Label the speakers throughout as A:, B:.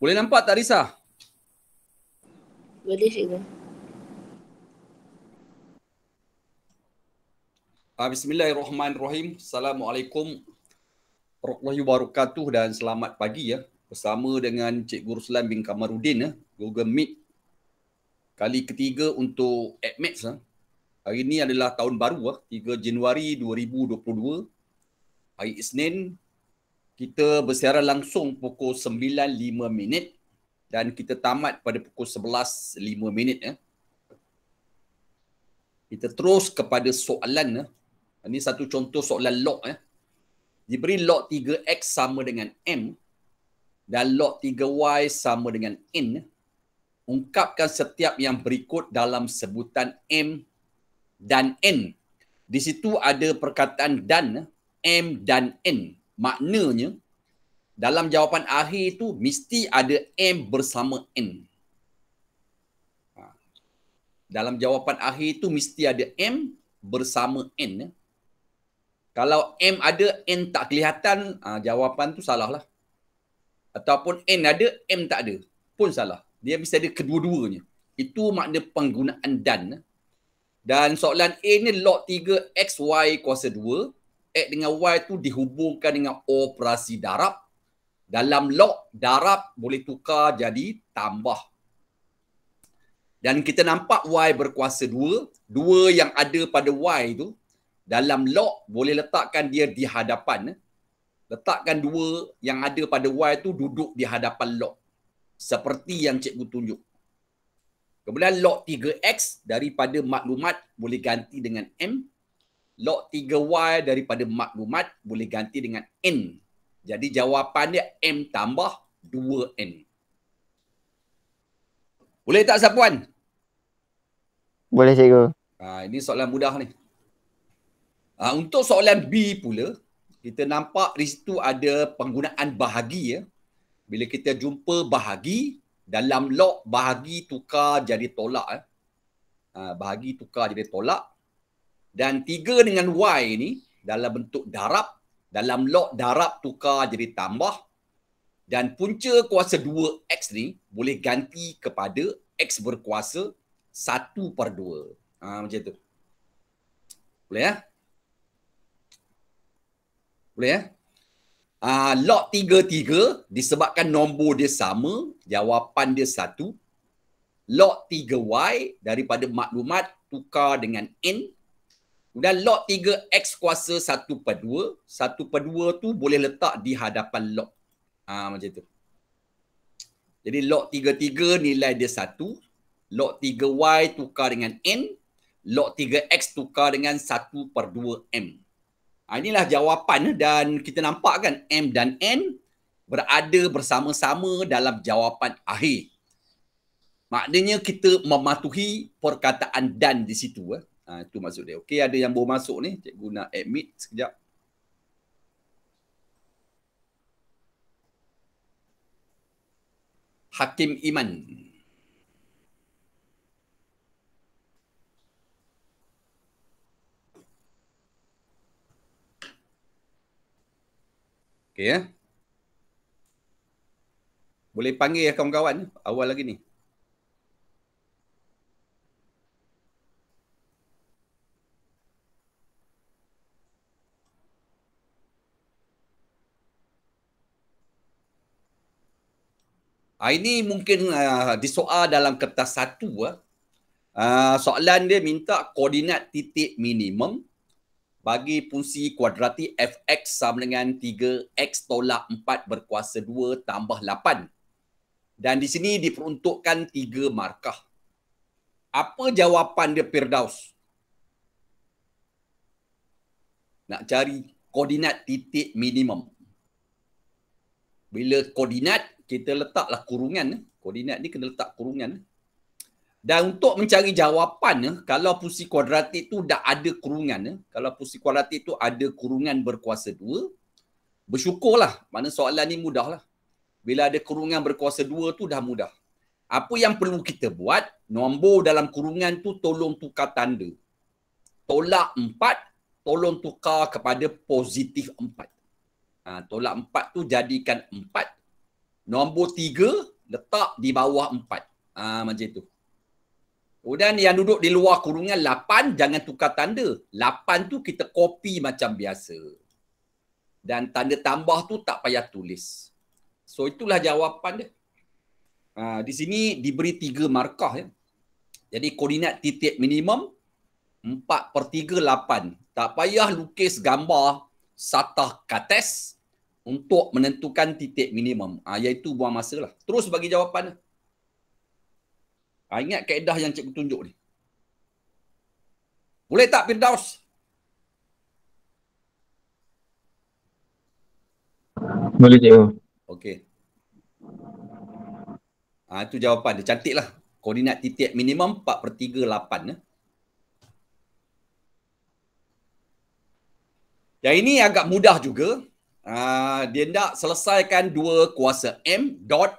A: Boleh nampak tak Risa? Boleh cikgu. Ah, bismillahirrahmanirrahim. Assalamualaikum warahmatullahi wabarakatuh dan selamat pagi ya. Bersama dengan Cikgu Ruslan bin Kamarudin ya. Google Meet. Kali ketiga untuk AdMats. Ya. Hari ini adalah tahun baru ya. 3 Januari 2022. Hari Isnin kita bersiaran langsung pukul 9.05 minit dan kita tamat pada pukul 11.05 minit. Ya. Kita terus kepada soalan. Ya. Ini satu contoh soalan log. Ya. Diberi log 3x sama dengan m dan log 3y sama dengan n. Ya. Ungkapkan setiap yang berikut dalam sebutan m dan n. Di situ ada perkataan dan, ya. m dan n maknanya dalam jawapan akhir tu mesti ada M bersama N. Ha. Dalam jawapan akhir tu mesti ada M bersama N. Ya. Kalau M ada, N tak kelihatan, ha, jawapan tu salah lah. Ataupun N ada, M tak ada. Pun salah. Dia mesti ada kedua-duanya. Itu makna penggunaan dan. Ya. Dan soalan A ni log 3 XY kuasa 2. X dengan Y tu dihubungkan dengan operasi darab. Dalam log darab boleh tukar jadi tambah. Dan kita nampak Y berkuasa 2. 2 yang ada pada Y tu dalam log boleh letakkan dia di hadapan. Letakkan 2 yang ada pada Y tu duduk di hadapan log. Seperti yang cikgu tunjuk. Kemudian log 3X daripada maklumat boleh ganti dengan M log 3y daripada maklumat boleh ganti dengan n. Jadi jawapannya m tambah 2n. Boleh tak sapuan? Boleh cikgu. Ha, ini soalan mudah ni. Ha, untuk soalan B pula, kita nampak di situ ada penggunaan bahagi. Ya. Bila kita jumpa bahagi, dalam log bahagi tukar jadi tolak. Ya. Ha, bahagi tukar jadi tolak dan tiga dengan Y ni dalam bentuk darab dalam log darab tukar jadi tambah dan punca kuasa 2x ni boleh ganti kepada x berkuasa 1 per 2. ha, macam tu. Boleh ya? Boleh ya? Ah ha, log 33 disebabkan nombor dia sama, jawapan dia satu Log 3y daripada maklumat tukar dengan n Kemudian lot 3 X kuasa 1 per 2. 1 per 2 tu boleh letak di hadapan lot. Ha, macam tu. Jadi log 3-3 nilai dia 1. Log 3Y tukar dengan N. Log 3X tukar dengan 1 per 2M. Ha, inilah jawapan eh, dan kita nampak kan M dan N berada bersama-sama dalam jawapan akhir. Maknanya kita mematuhi perkataan dan di situ. Eh. Ha, ah, itu maksud dia. Okey, ada yang baru masuk ni. Cikgu nak admit sekejap. Hakim Iman. Okey ya. Eh? Boleh panggil kawan-kawan awal lagi ni. Ah ini mungkin uh, disoal dalam kertas satu. Uh. Uh, soalan dia minta koordinat titik minimum bagi fungsi kuadrati fx sama dengan 3x tolak 4 berkuasa 2 tambah 8. Dan di sini diperuntukkan tiga markah. Apa jawapan dia Firdaus? Nak cari koordinat titik minimum. Bila koordinat kita letaklah kurungan eh. koordinat ni kena letak kurungan eh. dan untuk mencari jawapan eh, kalau pusi kuadratik tu dah ada kurungan kalau pusi kuadratik tu ada kurungan berkuasa dua, bersyukurlah mana soalan ni mudahlah bila ada kurungan berkuasa dua tu dah mudah apa yang perlu kita buat nombor dalam kurungan tu tolong tukar tanda tolak empat, tolong tukar kepada positif empat. ha, tolak empat tu jadikan empat. Nombor tiga, letak di bawah empat. Ha, macam itu. Kemudian yang duduk di luar kurungan lapan, jangan tukar tanda. Lapan tu kita copy macam biasa. Dan tanda tambah tu tak payah tulis. So itulah jawapan dia. Ha, di sini diberi tiga markah. Ya. Jadi koordinat titik minimum, empat per tiga lapan. Tak payah lukis gambar satah Kates untuk menentukan titik minimum. Ha, iaitu buang masa lah. Terus bagi jawapan. Ha, ingat kaedah yang cikgu tunjuk ni. Boleh tak Firdaus? Boleh cikgu. Okey. Ha, itu jawapan dia. Cantik lah. Koordinat titik minimum 4 per 3, 8. Eh. Yang ini agak mudah juga. Ah, dia nak selesaikan dua kuasa M dot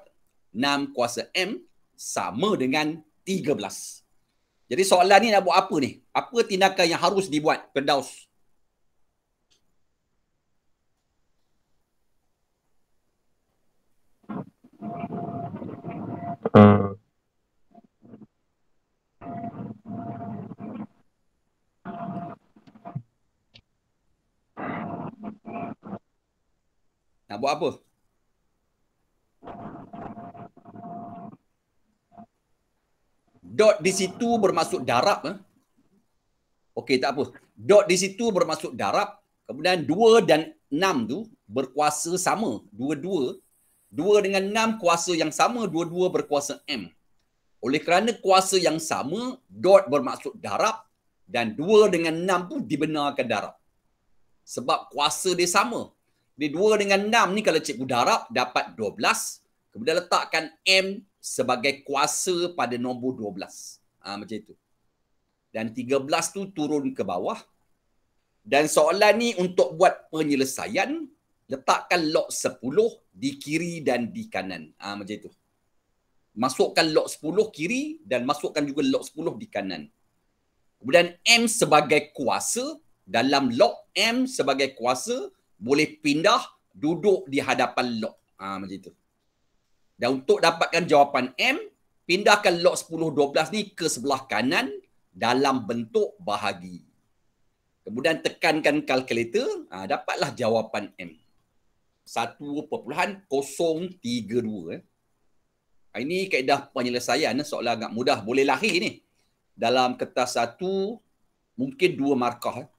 A: 6 kuasa M sama dengan 13. Jadi soalan ni nak buat apa ni? Apa tindakan yang harus dibuat Pendaus? Uh. Hmm. Nak buat apa? Dot di situ bermaksud darab. Eh? Okey, tak apa. Dot di situ bermaksud darab. Kemudian dua dan enam tu berkuasa sama. Dua dua, dua dengan enam kuasa yang sama. Dua dua berkuasa M. Oleh kerana kuasa yang sama, dot bermaksud darab. Dan dua dengan enam pun dibenarkan darab. Sebab kuasa dia sama. Ni 2 dengan 6 ni kalau cikgu darab dapat 12. Kemudian letakkan M sebagai kuasa pada nombor 12. Ah ha, macam itu. Dan 13 tu turun ke bawah. Dan soalan ni untuk buat penyelesaian, letakkan log 10 di kiri dan di kanan. ha, macam itu. Masukkan log 10 kiri dan masukkan juga log 10 di kanan. Kemudian M sebagai kuasa dalam log M sebagai kuasa boleh pindah duduk di hadapan log. Ha, macam itu. Dan untuk dapatkan jawapan M, pindahkan log 10 12 ni ke sebelah kanan dalam bentuk bahagi. Kemudian tekankan kalkulator, ha, dapatlah jawapan M. 1.032. Eh. Ha, ini kaedah penyelesaian, eh. soalan agak mudah. Boleh lahir ni. Dalam kertas satu, mungkin dua markah. Eh.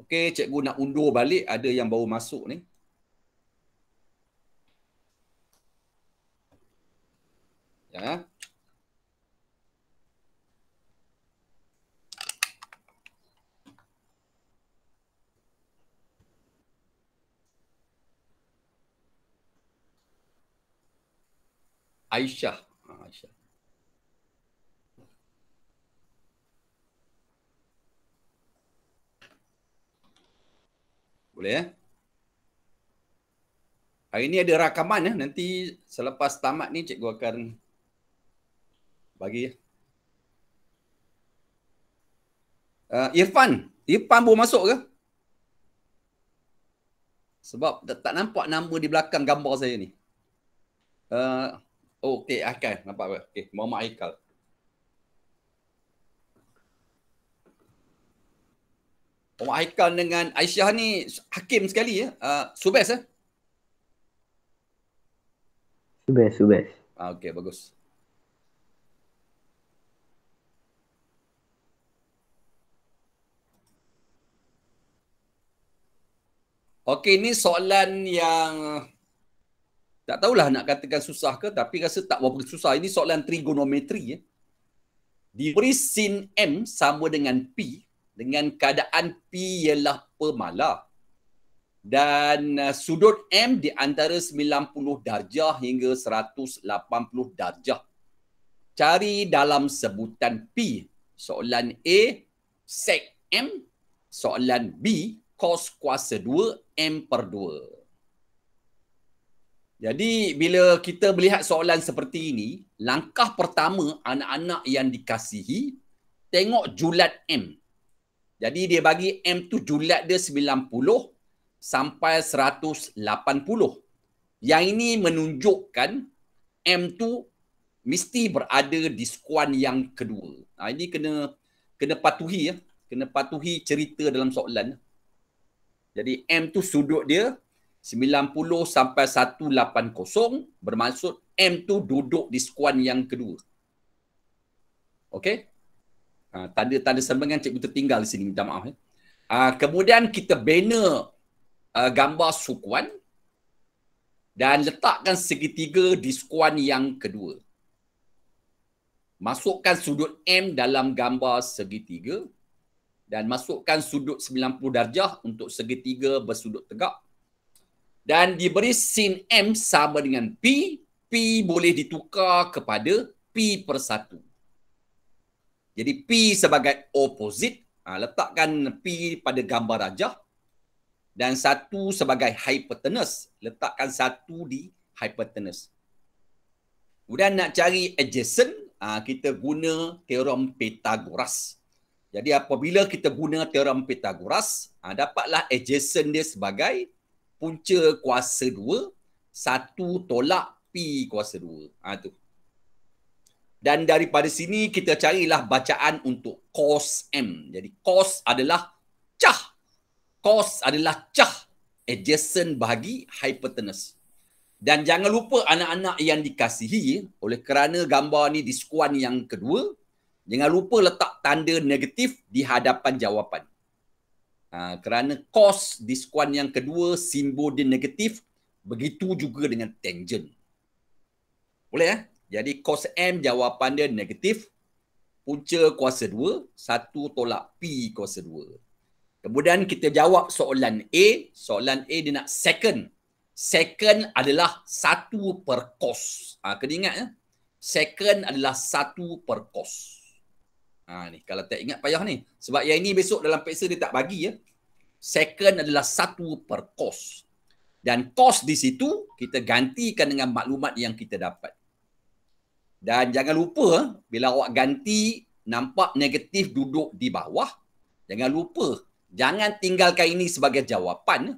A: Okey, cikgu nak undur balik ada yang baru masuk ni. Ya. Aisyah Boleh eh? Hari ni ada rakaman eh. Nanti selepas tamat ni cikgu akan bagi. Eh? Uh, Irfan. Irfan baru masuk ke? Sebab tak, tak nampak nama di belakang gambar saya ni. Uh, oh, okay. Akal. Nampak apa? Okay. Muhammad Aikal. Om oh, Haikal dengan Aisyah ni hakim sekali ya. Uh, subes eh? Subes, subes. Ah, okay, bagus. Okay, ni soalan yang tak tahulah nak katakan susah ke tapi rasa tak berapa susah. Ini soalan trigonometri. Ya. Diberi sin M sama dengan P dengan keadaan P ialah pemala dan uh, sudut M di antara 90 darjah hingga 180 darjah. Cari dalam sebutan P. Soalan A, sec M. Soalan B, cos kuasa 2, M per 2. Jadi bila kita melihat soalan seperti ini, langkah pertama anak-anak yang dikasihi, tengok julat M. Jadi dia bagi M tu julat dia 90 sampai 180. Yang ini menunjukkan M tu mesti berada di skuan yang kedua. Nah ha, ini kena kena patuhi ya. Kena patuhi cerita dalam soalan. Jadi M tu sudut dia 90 sampai 180 bermaksud M tu duduk di skuan yang kedua. Okey? Ah, tanda-tanda sembangan cikgu tertinggal di sini minta maaf ya. Uh, kemudian kita bina uh, gambar sukuan dan letakkan segitiga di sukuan yang kedua. Masukkan sudut M dalam gambar segitiga dan masukkan sudut 90 darjah untuk segitiga bersudut tegak. Dan diberi sin M sama dengan P. P boleh ditukar kepada P per satu. Jadi P sebagai opposite, ha, letakkan P pada gambar rajah. Dan satu sebagai hypotenuse, letakkan satu di hypotenuse. Kemudian nak cari adjacent, ha, kita guna teorem Pythagoras. Jadi apabila kita guna teorem Pythagoras, ha, dapatlah adjacent dia sebagai punca kuasa dua, satu tolak P kuasa dua. Ha, dan daripada sini kita carilah bacaan untuk cos M. Jadi cos adalah cah. Cos adalah cah. Adjacent bahagi hypotenuse. Dan jangan lupa anak-anak yang dikasihi oleh kerana gambar ni di skuan yang kedua. Jangan lupa letak tanda negatif di hadapan jawapan. Ha, kerana cos di skuan yang kedua simbol dia negatif. Begitu juga dengan tangent. Boleh ya? Eh? Jadi cos M jawapan dia negatif. Punca kuasa 2, 1 tolak P kuasa 2. Kemudian kita jawab soalan A. Soalan A dia nak second. Second adalah 1 per cos. Ha, kena ingat ya. Second adalah 1 per cos. Ha, ni, kalau tak ingat payah ni. Sebab yang ini besok dalam peksa dia tak bagi ya. Second adalah 1 per cos. Dan cos di situ kita gantikan dengan maklumat yang kita dapat. Dan jangan lupa, eh, bila awak ganti, nampak negatif duduk di bawah. Jangan lupa, jangan tinggalkan ini sebagai jawapan. Eh.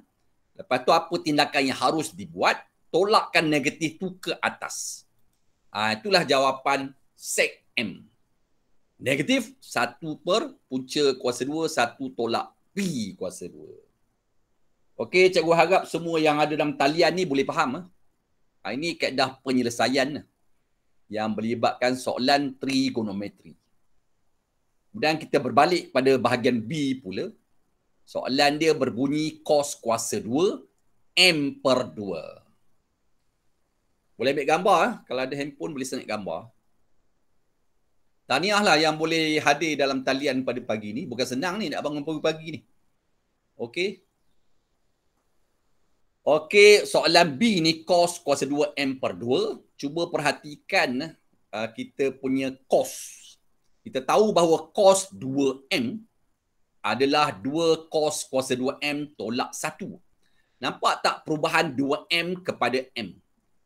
A: Lepas tu apa tindakan yang harus dibuat? Tolakkan negatif tu ke atas. Uh, itulah jawapan set M. Negatif, satu per punca kuasa dua, satu tolak p kuasa dua. Okey, cikgu harap semua yang ada dalam talian ni boleh faham. Eh. Ha? Ini kaedah penyelesaian yang melibatkan soalan trigonometri. Kemudian kita berbalik pada bahagian B pula. Soalan dia berbunyi kos kuasa 2 M per 2. Boleh ambil gambar eh? kalau ada handphone boleh senik gambar. Tahniahlah yang boleh hadir dalam talian pada pagi ni. Bukan senang ni nak bangun pagi-pagi ni. Okey. Okey, soalan B ni kos kuasa 2 M per cuba perhatikan eh, uh, kita punya kos. Kita tahu bahawa kos 2M adalah 2 kos kuasa 2M tolak 1. Nampak tak perubahan 2M kepada M?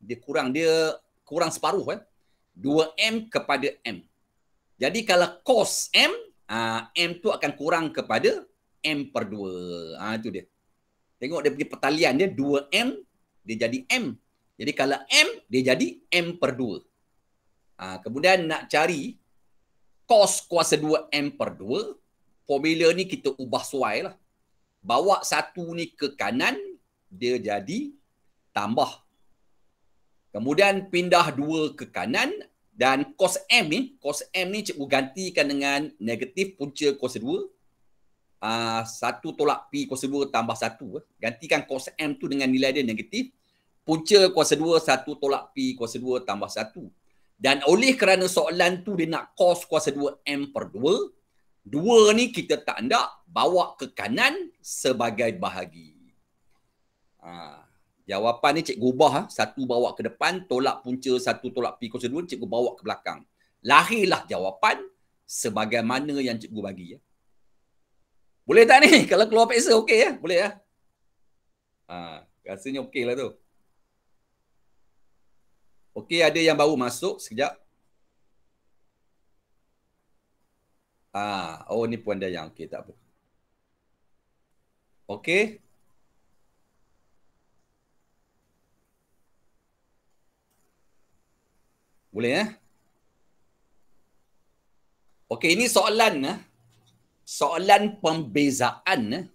A: Dia kurang dia kurang separuh eh. 2M kepada M. Jadi kalau kos M, uh, M tu akan kurang kepada M per 2. Ah uh, itu dia. Tengok dia pergi pertalian dia 2M dia jadi M jadi kalau M, dia jadi M per 2. Ha, kemudian nak cari cos kuasa 2M per 2, formula ni kita ubah suai lah. Bawa satu ni ke kanan, dia jadi tambah. Kemudian pindah dua ke kanan dan cos M ni, cos M ni cikgu gantikan dengan negatif punca kuasa 2. Uh, 1 tolak P kuasa 2 tambah satu. Gantikan cos M tu dengan nilai dia negatif punca kuasa dua satu tolak P kuasa dua tambah satu dan oleh kerana soalan tu dia nak cos kuasa dua M per dua dua ni kita tak nak bawa ke kanan sebagai bahagi ha. jawapan ni cikgu ubah ha. satu bawa ke depan tolak punca satu tolak P kuasa 2 cikgu bawa ke belakang lahirlah jawapan sebagaimana yang cikgu bagi ya. Boleh tak ni? Kalau keluar peksa okey ya? Boleh ya? Ha, rasanya okey lah tu. Okey, ada yang baru masuk sekejap. Ah, oh ni puan Dayang. Okey, tak apa. Okey. Boleh eh? Okey, ini soalan eh. Soalan pembezaan eh.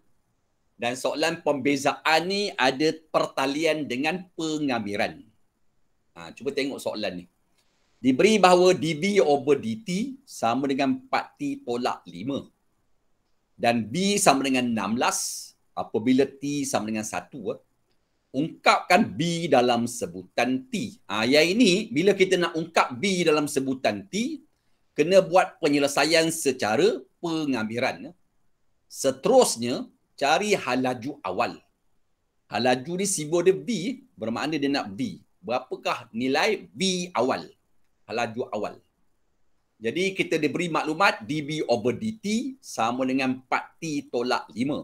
A: Dan soalan pembezaan ni ada pertalian dengan pengamiran. Ha, cuba tengok soalan ni. Diberi bahawa dV over dt sama dengan 4t tolak 5. Dan B sama dengan 16 apabila t sama dengan 1. Eh. Ungkapkan B dalam sebutan t. Ha, yang ini, bila kita nak ungkap B dalam sebutan t, kena buat penyelesaian secara pengambilan Eh. Seterusnya, cari halaju awal. Halaju ni simbol dia B, bermakna dia nak B berapakah nilai B awal, halaju awal. Jadi kita diberi maklumat dB over dt sama dengan 4t tolak 5.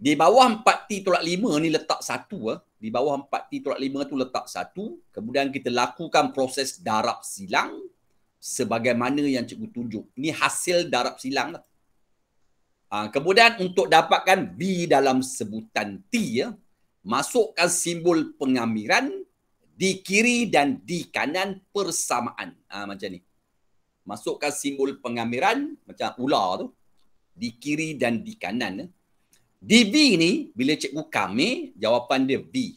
A: Di bawah 4t tolak 5 ni letak 1. Eh. Di bawah 4t tolak 5 tu letak 1. Kemudian kita lakukan proses darab silang sebagaimana yang cikgu tunjuk. Ini hasil darab silang. Lah. Ha, kemudian untuk dapatkan B dalam sebutan T, ya, masukkan simbol pengamiran di kiri dan di kanan persamaan. Ha, macam ni. Masukkan simbol pengamiran macam ular tu. Di kiri dan di kanan. Eh. Di B ni, bila cikgu kami, jawapan dia B.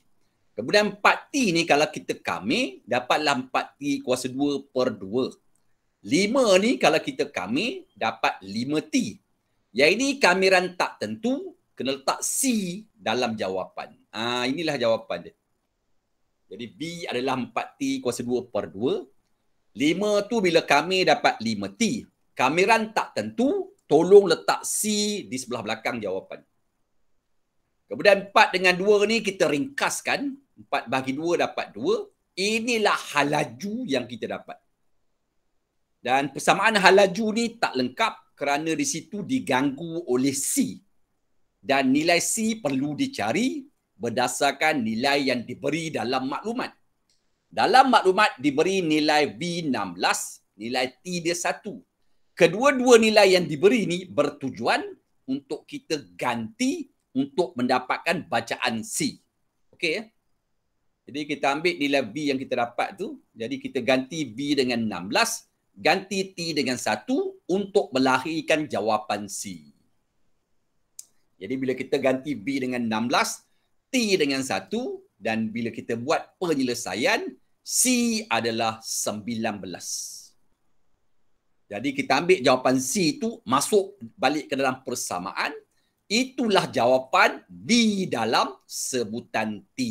A: Kemudian 4T ni kalau kita kami, dapatlah 4T kuasa 2 per 2. 5 ni kalau kita kami, dapat 5T. Yang ini kamiran tak tentu, kena letak C dalam jawapan. ha, inilah jawapan dia. Jadi B adalah 4T kuasa 2 per 2. 5 tu bila kami dapat 5T. Kamiran tak tentu, tolong letak C di sebelah belakang jawapan. Kemudian 4 dengan 2 ni kita ringkaskan. 4 bagi 2 dapat 2. Inilah halaju yang kita dapat. Dan persamaan halaju ni tak lengkap kerana di situ diganggu oleh C. Dan nilai C perlu dicari berdasarkan nilai yang diberi dalam maklumat. Dalam maklumat diberi nilai B16, nilai T dia satu. Kedua-dua nilai yang diberi ini bertujuan untuk kita ganti untuk mendapatkan bacaan C. Okey. Ya? Jadi kita ambil nilai B yang kita dapat tu. Jadi kita ganti B dengan 16. Ganti T dengan 1 untuk melahirkan jawapan C. Jadi bila kita ganti B dengan T dengan satu dan bila kita buat penyelesaian, C adalah 19. Jadi kita ambil jawapan C itu masuk balik ke dalam persamaan. Itulah jawapan di dalam sebutan T.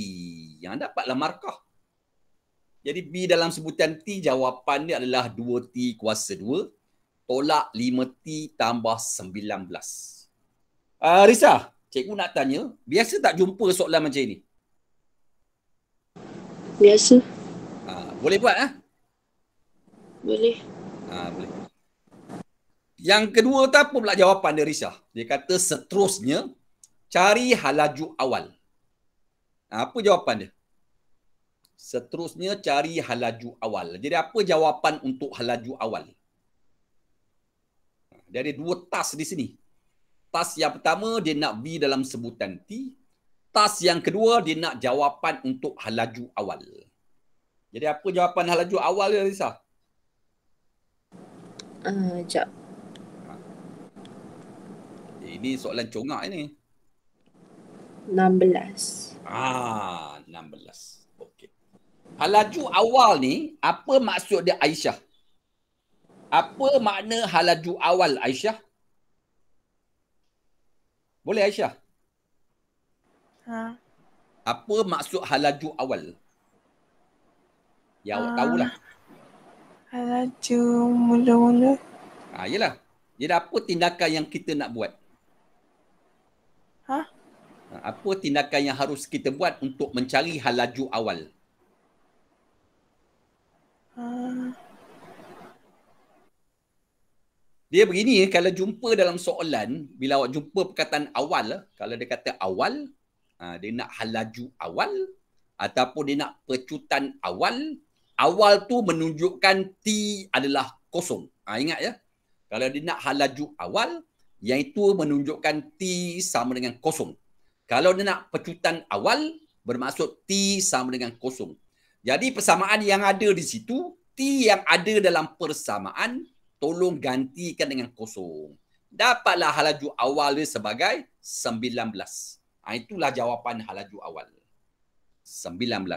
A: Yang dapatlah markah. Jadi B dalam sebutan T jawapan dia adalah 2T kuasa 2 tolak 5T tambah 19. Uh, ah, Risa, Cikgu nak tanya, biasa tak jumpa soalan macam ini? Biasa. Ha, boleh buat? Ha? Boleh. Ha, boleh. Yang kedua tu apa pula jawapan dia Risha? Dia kata seterusnya, cari halaju awal. Ha, apa jawapan dia? Seterusnya cari halaju awal. Jadi apa jawapan untuk halaju awal? Ha, dia ada dua tas di sini. Tas yang pertama dia nak V dalam sebutan T. Tas yang kedua dia nak jawapan untuk halaju awal. Jadi apa jawapan halaju awal dia Lisa? Uh, ah, jap. Eh, ini soalan congak ini. 16. Ah, 16. Okey. Halaju awal ni, apa maksud dia Aisyah? Apa makna halaju awal Aisyah? Boleh Aisyah? Ha. Apa maksud halaju awal? Ya, awak ah. ha. tahulah. Halaju mula-mula. Ah, ha, yalah. Jadi apa tindakan yang kita nak buat? Ha? Ah, apa tindakan yang harus kita buat untuk mencari halaju awal? Ha. dia begini kalau jumpa dalam soalan bila awak jumpa perkataan awal kalau dia kata awal ha, dia nak halaju awal ataupun dia nak pecutan awal awal tu menunjukkan t adalah kosong ha, ingat ya kalau dia nak halaju awal yang itu menunjukkan t sama dengan kosong kalau dia nak pecutan awal bermaksud t sama dengan kosong jadi persamaan yang ada di situ t yang ada dalam persamaan tolong gantikan dengan kosong. Dapatlah halaju awal dia sebagai 19. Ha, itulah jawapan halaju awal. 19.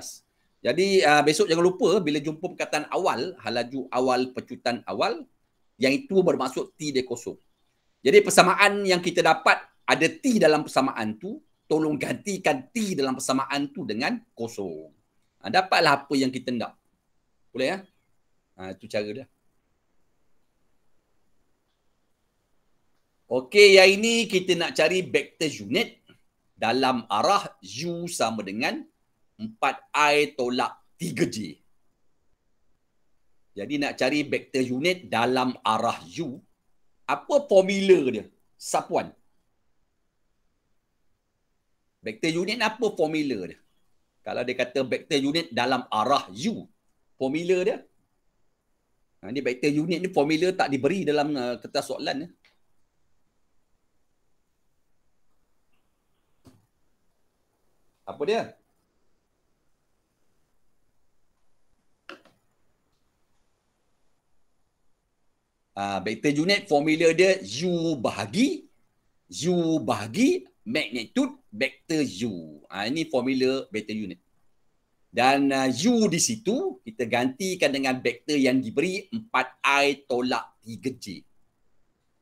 A: Jadi uh, besok jangan lupa bila jumpa perkataan awal, halaju awal, pecutan awal, yang itu bermaksud T dia kosong. Jadi persamaan yang kita dapat ada T dalam persamaan tu, tolong gantikan T dalam persamaan tu dengan kosong. Ha, dapatlah apa yang kita nak. Boleh ya? Ha, itu cara dia. Okey, yang ini kita nak cari vector unit dalam arah U sama dengan 4I tolak 3G. Jadi nak cari vector unit dalam arah U. Apa formula dia? Sapuan. Vector unit apa formula dia? Kalau dia kata vector unit dalam arah U. Formula dia? Ini ha, vector unit ni formula tak diberi dalam uh, kertas soalan ni. Apa dia? Uh, vector unit formula dia U bahagi U bahagi magnitude vector U. Uh, ah, ini formula vector unit. Dan uh, ah, U di situ kita gantikan dengan vektor yang diberi 4I tolak 3J.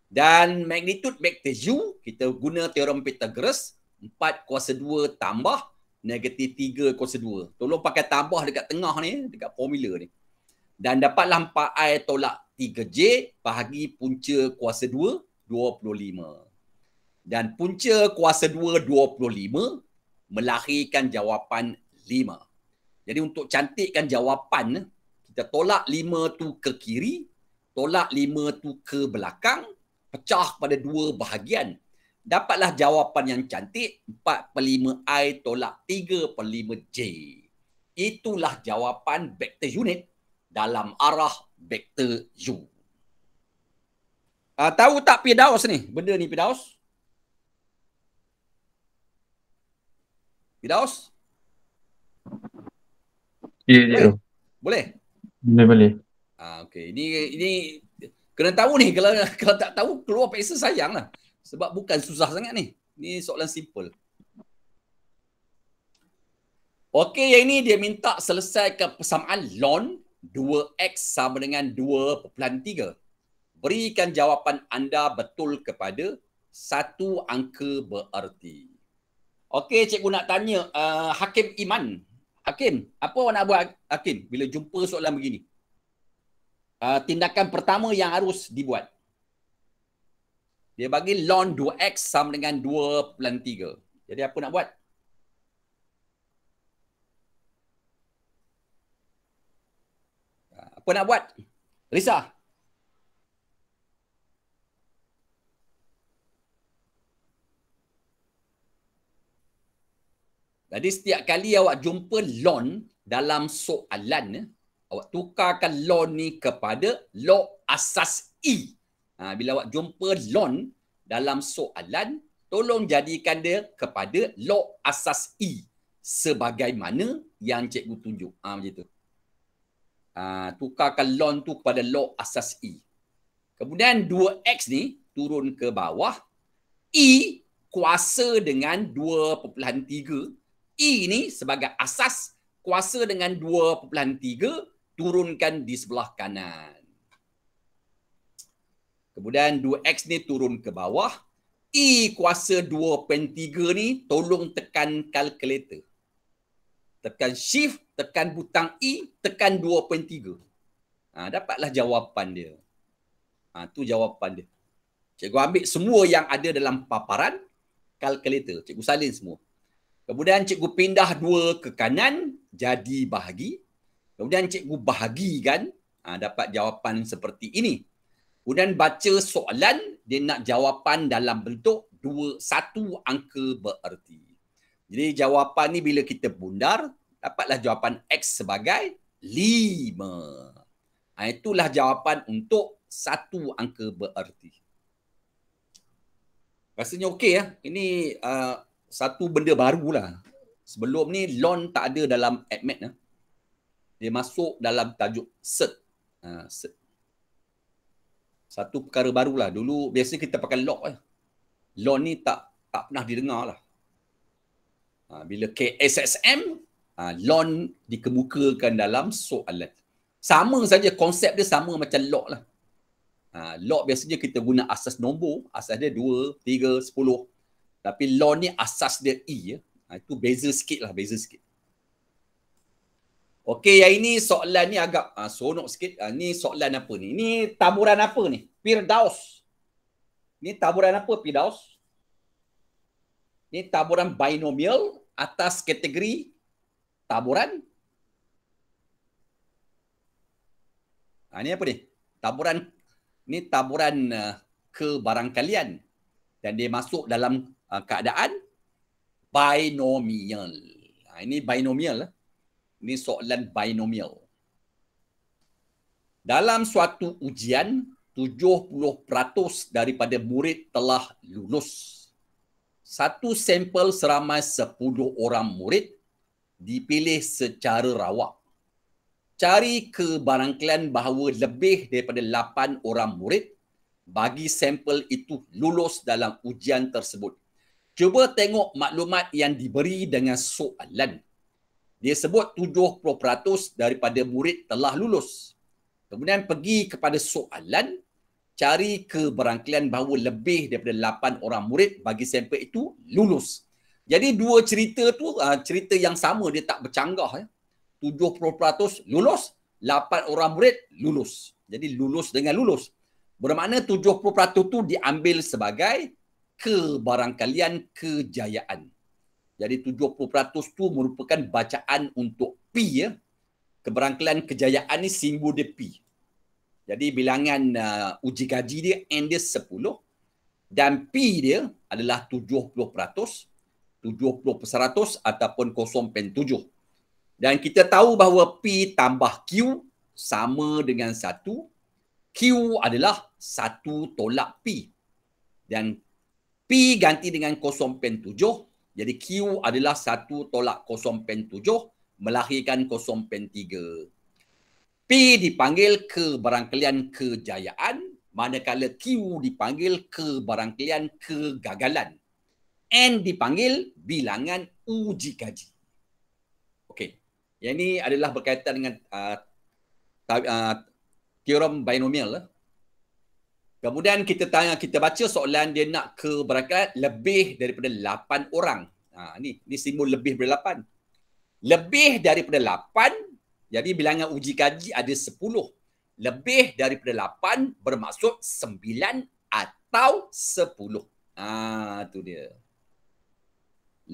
A: Dan magnitude vector U kita guna teorem Pythagoras 4 kuasa 2 tambah negatif 3 kuasa 2. Tolong pakai tambah dekat tengah ni, dekat formula ni. Dan dapatlah 4i tolak 3j bahagi punca kuasa 2, 25. Dan punca kuasa 2, 25 melahirkan jawapan 5. Jadi untuk cantikkan jawapan, kita tolak 5 tu ke kiri, tolak 5 tu ke belakang, pecah pada dua bahagian dapatlah jawapan yang cantik 4 per 5 I tolak 3 per 5 J. Itulah jawapan vektor unit dalam arah vektor U. Uh, tahu tak Pidaus ni? Benda ni Pidaus? Pidaus? Ya, yeah, ya. Yeah. Boleh? Boleh, boleh. Ah, okay. Ini, ini kena tahu ni. Kalau kalau tak tahu, keluar peksa sayang lah. Sebab bukan susah sangat ni. Ni soalan simple. Okey, yang ini dia minta selesaikan persamaan lon 2x sama dengan 2.3. Berikan jawapan anda betul kepada satu angka bererti. Okey, cikgu nak tanya uh, Hakim Iman. Hakim, apa awak nak buat Hakim bila jumpa soalan begini? Uh, tindakan pertama yang harus dibuat. Dia bagi ln 2x sama dengan 2.3. Jadi apa nak buat? Apa nak buat? Lisa. Jadi setiap kali awak jumpa ln dalam soalan, eh, awak tukarkan ln ni kepada log asas E. Ha, bila awak jumpa lon dalam soalan, tolong jadikan dia kepada log asas E sebagaimana yang cikgu tunjuk. Ha, macam tu. Ha, tukarkan lon tu kepada log asas E. Kemudian 2X ni turun ke bawah. E kuasa dengan 2.3. E ni sebagai asas kuasa dengan 2.3 turunkan di sebelah kanan. Kemudian 2x ni turun ke bawah. E kuasa 2.3 ni tolong tekan kalkulator. Tekan shift, tekan butang E, tekan 2.3. pen Ha, dapatlah jawapan dia. Ha, tu jawapan dia. Cikgu ambil semua yang ada dalam paparan kalkulator. Cikgu salin semua. Kemudian cikgu pindah dua ke kanan jadi bahagi. Kemudian cikgu bahagikan ha, dapat jawapan seperti ini. Kemudian baca soalan, dia nak jawapan dalam bentuk dua, satu angka bererti. Jadi jawapan ni bila kita bundar, dapatlah jawapan X sebagai lima. Ha, itulah jawapan untuk satu angka bererti. Rasanya okey ya. Ini uh, satu benda baru lah. Sebelum ni loan tak ada dalam admit. Ya. Dia masuk dalam tajuk cert. Uh, cert satu perkara baru lah. Dulu biasa kita pakai lock lah. Lock ni tak tak pernah didengar lah. Ha, bila KSSM, ha, lock dikemukakan dalam soalan. Sama saja, konsep dia sama macam lock lah. Ha, lock biasanya kita guna asas nombor. Asas dia 2, 3, 10. Tapi lock ni asas dia E. Ya. Ha, itu beza sikit lah, beza sikit. Okey, yang ini soalan ni agak uh, ah, sonok sikit. Uh, ni soalan apa ni? Ini taburan apa ni? Pirdaus. Ni taburan apa Pirdaus? Ni taburan binomial atas kategori taburan. Ha, ni apa ni? Taburan ni taburan uh, ke barangkalian dan dia masuk dalam uh, keadaan binomial. Ha, ini binomial lah. Ini soalan binomial. Dalam suatu ujian, 70% daripada murid telah lulus. Satu sampel seramai 10 orang murid dipilih secara rawak. Cari kebarangkalian bahawa lebih daripada 8 orang murid bagi sampel itu lulus dalam ujian tersebut. Cuba tengok maklumat yang diberi dengan soalan dia sebut 70% daripada murid telah lulus. Kemudian pergi kepada soalan, cari keberangkalian bahawa lebih daripada 8 orang murid bagi sampel itu lulus. Jadi dua cerita tu ah, cerita yang sama dia tak bercanggah ya. 70% lulus, 8 orang murid lulus. Jadi lulus dengan lulus. Bermakna 70% tu diambil sebagai keberangkalian kejayaan. Jadi 70% tu merupakan bacaan untuk P ya. Keberangkalan kejayaan ni simbol dia P. Jadi bilangan uh, uji gaji dia N dia 10 dan P dia adalah 70%, 70% ataupun 0.7. Dan kita tahu bahawa P tambah Q sama dengan 1. Q adalah 1 tolak P. Dan P ganti dengan jadi Q adalah satu tolak kosong pen 7 melahirkan kosong pen 3. P dipanggil keberangkalian kejayaan manakala Q dipanggil keberangkalian kegagalan. N dipanggil bilangan uji kaji. Okey. Yang ini adalah berkaitan dengan uh, uh, teorem binomial lah. Kemudian kita tanya kita baca soalan dia nak ke berangkat lebih daripada 8 orang. Ha ni ni simbol lebih daripada 8. Lebih daripada 8 jadi bilangan uji kaji ada 10. Lebih daripada 8 bermaksud 9 atau 10. Ha tu dia.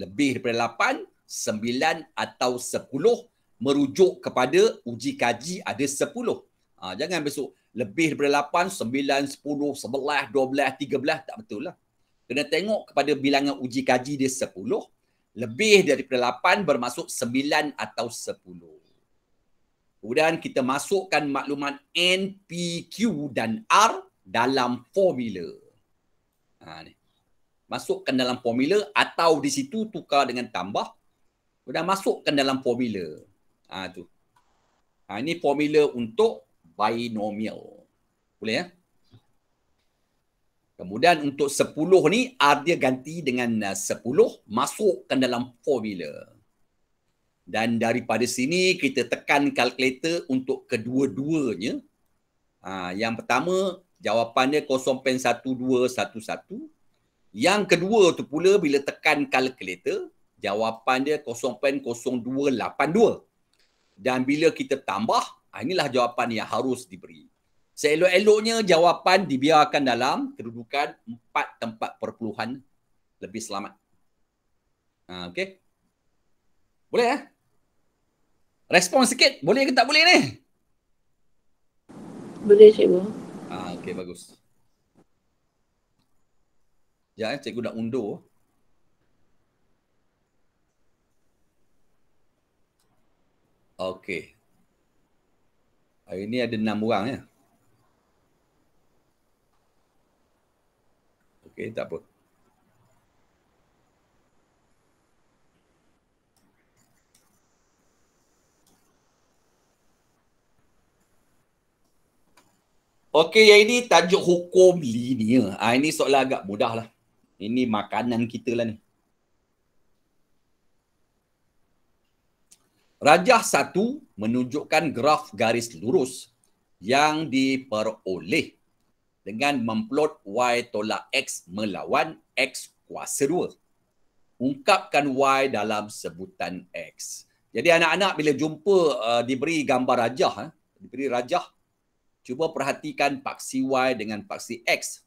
A: Lebih daripada 8, 9 atau 10 merujuk kepada uji kaji ada 10. Ha jangan besok lebih daripada 8, 9, 10, 11, 12, 13 tak betul lah. Kena tengok kepada bilangan uji kaji dia 10. Lebih daripada 8 bermaksud 9 atau 10. Kemudian kita masukkan maklumat N, P, Q dan R dalam formula. Ha, ni. Masukkan dalam formula atau di situ tukar dengan tambah. Kemudian masukkan dalam formula. Ha, tu. Ha, ini formula untuk binomial. Boleh ya? Kemudian untuk 10 ni R dia ganti dengan 10 uh, masukkan dalam formula. Dan daripada sini kita tekan kalkulator untuk kedua-duanya. Ha, yang pertama jawapannya 0.1211. Yang kedua tu pula bila tekan kalkulator jawapan dia 0.0282. Dan bila kita tambah Ah, inilah jawapan yang harus diberi. Seelok-eloknya jawapan dibiarkan dalam kedudukan empat tempat perpuluhan lebih selamat. Ha, ah, okay? Boleh ya? Eh? Respon sikit. Boleh ke tak boleh ni? Boleh, cikgu. Ha, ah, okay, bagus. Ya, eh, cikgu nak undur. Okay. Hari ni ada enam orang ya. Okey, tak apa. Okey, yang ini tajuk hukum linear. Ah, ini soalan agak mudah lah. Ini makanan kita lah ni. Rajah satu menunjukkan graf garis lurus yang diperoleh dengan memplot y tolak x melawan x kuasa 2. Ungkapkan y dalam sebutan x. Jadi anak-anak bila jumpa uh, diberi gambar rajah, eh, diberi rajah, cuba perhatikan paksi y dengan paksi x.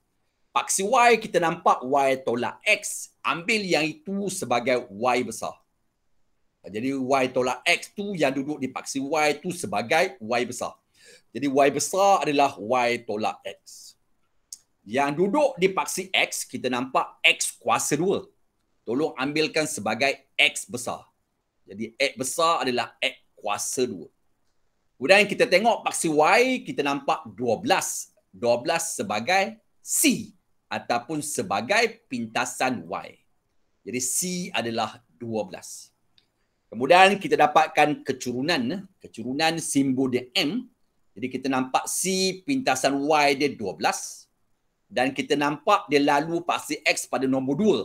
A: Paksi y kita nampak y tolak x. Ambil yang itu sebagai y besar. Jadi Y tolak X tu yang duduk di paksi Y tu sebagai Y besar. Jadi Y besar adalah Y tolak X. Yang duduk di paksi X, kita nampak X kuasa 2. Tolong ambilkan sebagai X besar. Jadi X besar adalah X kuasa 2. Kemudian kita tengok paksi Y, kita nampak 12. 12 sebagai C ataupun sebagai pintasan Y. Jadi C adalah 12. Kemudian kita dapatkan kecurunan, eh, kecurunan simbol dia M. Jadi kita nampak C pintasan Y dia 12. Dan kita nampak dia lalu pasir X pada nombor 2.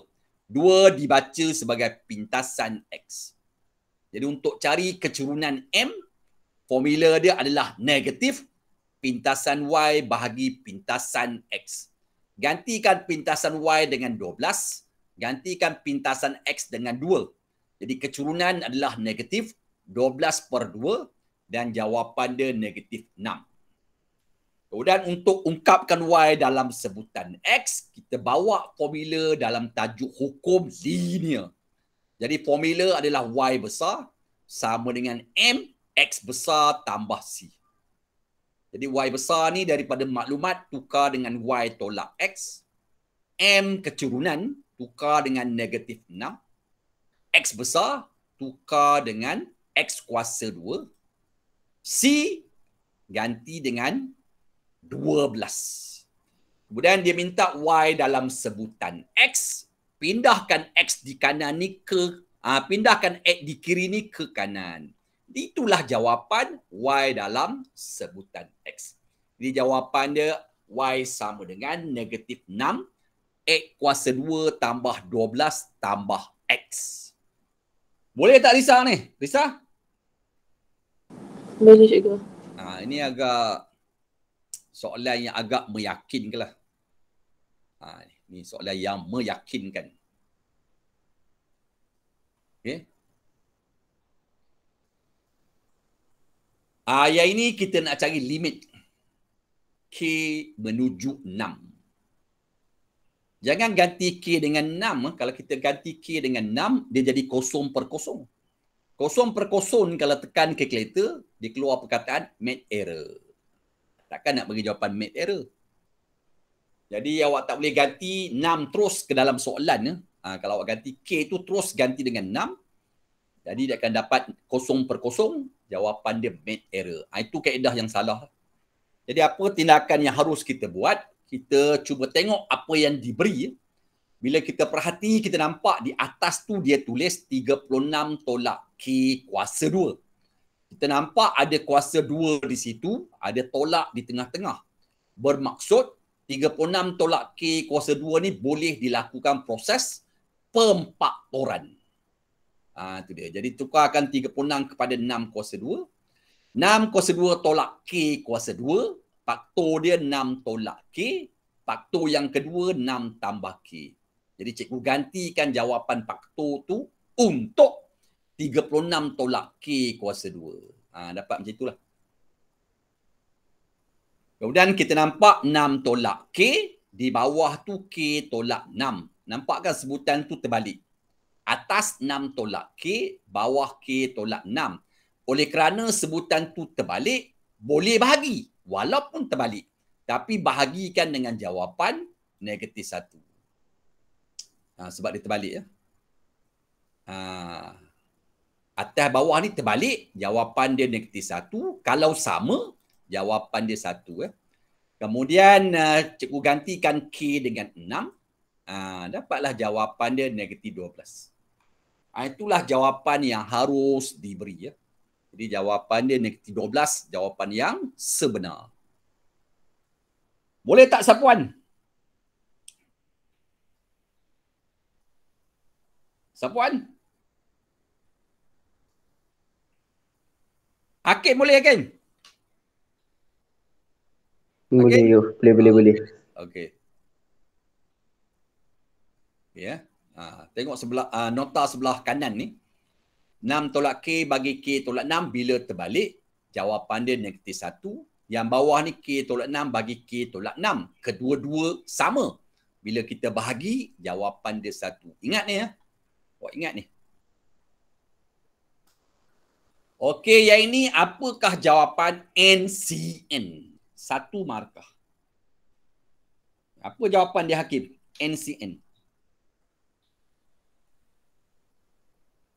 A: 2 dibaca sebagai pintasan X. Jadi untuk cari kecurunan M, formula dia adalah negatif pintasan Y bahagi pintasan X. Gantikan pintasan Y dengan 12. Gantikan pintasan X dengan jadi kecurunan adalah negatif 12 per 2 dan jawapan dia negatif 6. Kemudian untuk ungkapkan Y dalam sebutan X, kita bawa formula dalam tajuk hukum linear. Jadi formula adalah Y besar sama dengan M, X besar tambah C. Jadi Y besar ni daripada maklumat tukar dengan Y tolak X. M kecurunan tukar dengan negatif X besar tukar dengan X kuasa 2. C ganti dengan 12. Kemudian dia minta Y dalam sebutan X. Pindahkan X di kanan ni ke, uh, pindahkan X di kiri ni ke kanan. Itulah jawapan Y dalam sebutan X. Jadi jawapan dia Y sama dengan negatif 6. X kuasa 2 tambah 12 tambah X. Boleh tak Risa ni? Risa? Boleh cikgu. Ha, ini agak soalan yang agak meyakinkan lah. Ha, ini soalan yang meyakinkan. Okay. Ayat ah, ini kita nak cari limit. K menuju 6. Jangan ganti K dengan 6. Eh. Kalau kita ganti K dengan 6, dia jadi kosong per kosong. Kosong per kosong kalau tekan calculator, dia keluar perkataan made error. Takkan nak bagi jawapan made error. Jadi awak tak boleh ganti 6 terus ke dalam soalan. Eh. Ha, kalau awak ganti K tu terus ganti dengan 6. Jadi dia akan dapat kosong per kosong. Jawapan dia made error. Ha, itu kaedah yang salah. Jadi apa tindakan yang harus kita buat kita cuba tengok apa yang diberi bila kita perhati kita nampak di atas tu dia tulis 36 tolak K kuasa 2 kita nampak ada kuasa 2 di situ ada tolak di tengah-tengah bermaksud 36 tolak K kuasa 2 ni boleh dilakukan proses pempaktoran. Ah ha, tu dia. Jadi tukarkan 36 kepada 6 kuasa 2. 6 kuasa 2 tolak K kuasa faktor dia 6 tolak K, faktor yang kedua 6 tambah K. Jadi cikgu gantikan jawapan faktor tu untuk 36 tolak K kuasa 2. Ha, dapat macam itulah. Kemudian kita nampak 6 tolak K, di bawah tu K tolak 6. Nampakkan sebutan tu terbalik. Atas 6 tolak K, bawah K tolak 6. Oleh kerana sebutan tu terbalik, boleh bahagi walaupun terbalik tapi bahagikan dengan jawapan negatif satu ha, sebab dia terbalik ya ha, atas bawah ni terbalik jawapan dia negatif satu kalau sama jawapan dia satu ya kemudian uh, cikgu gantikan k dengan enam ha, dapatlah jawapan dia negatif dua belas ha, itulah jawapan yang harus diberi ya jadi jawapan dia negatif 12, jawapan yang sebenar. Boleh tak sapuan? Sapuan? Akin boleh Akin? Boleh okay. yuk. Boleh, boleh, boleh. Okay. Ya. Yeah. tengok sebelah uh, nota sebelah kanan ni. 6 tolak K bagi K tolak 6 bila terbalik. Jawapan dia negatif 1. Yang bawah ni K tolak 6 bagi K tolak 6. Kedua-dua sama. Bila kita bahagi, jawapan dia 1. Ingat ni ya. Awak ingat ni. Okey, yang ini apakah jawapan NCN? Satu markah. Apa jawapan dia hakim? NCN.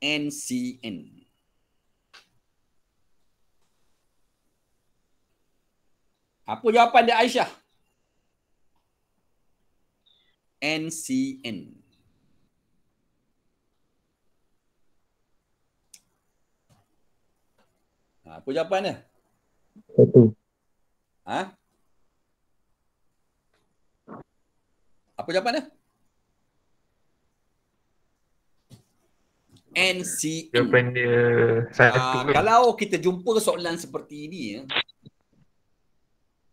A: NCN. Apa jawapan dia Aisyah? N C N. Ha, apa jawapan dia? Satu. Ha? Apa jawapan dia? NCE. Daripada Uh, ah, kalau kita jumpa soalan seperti ini ya.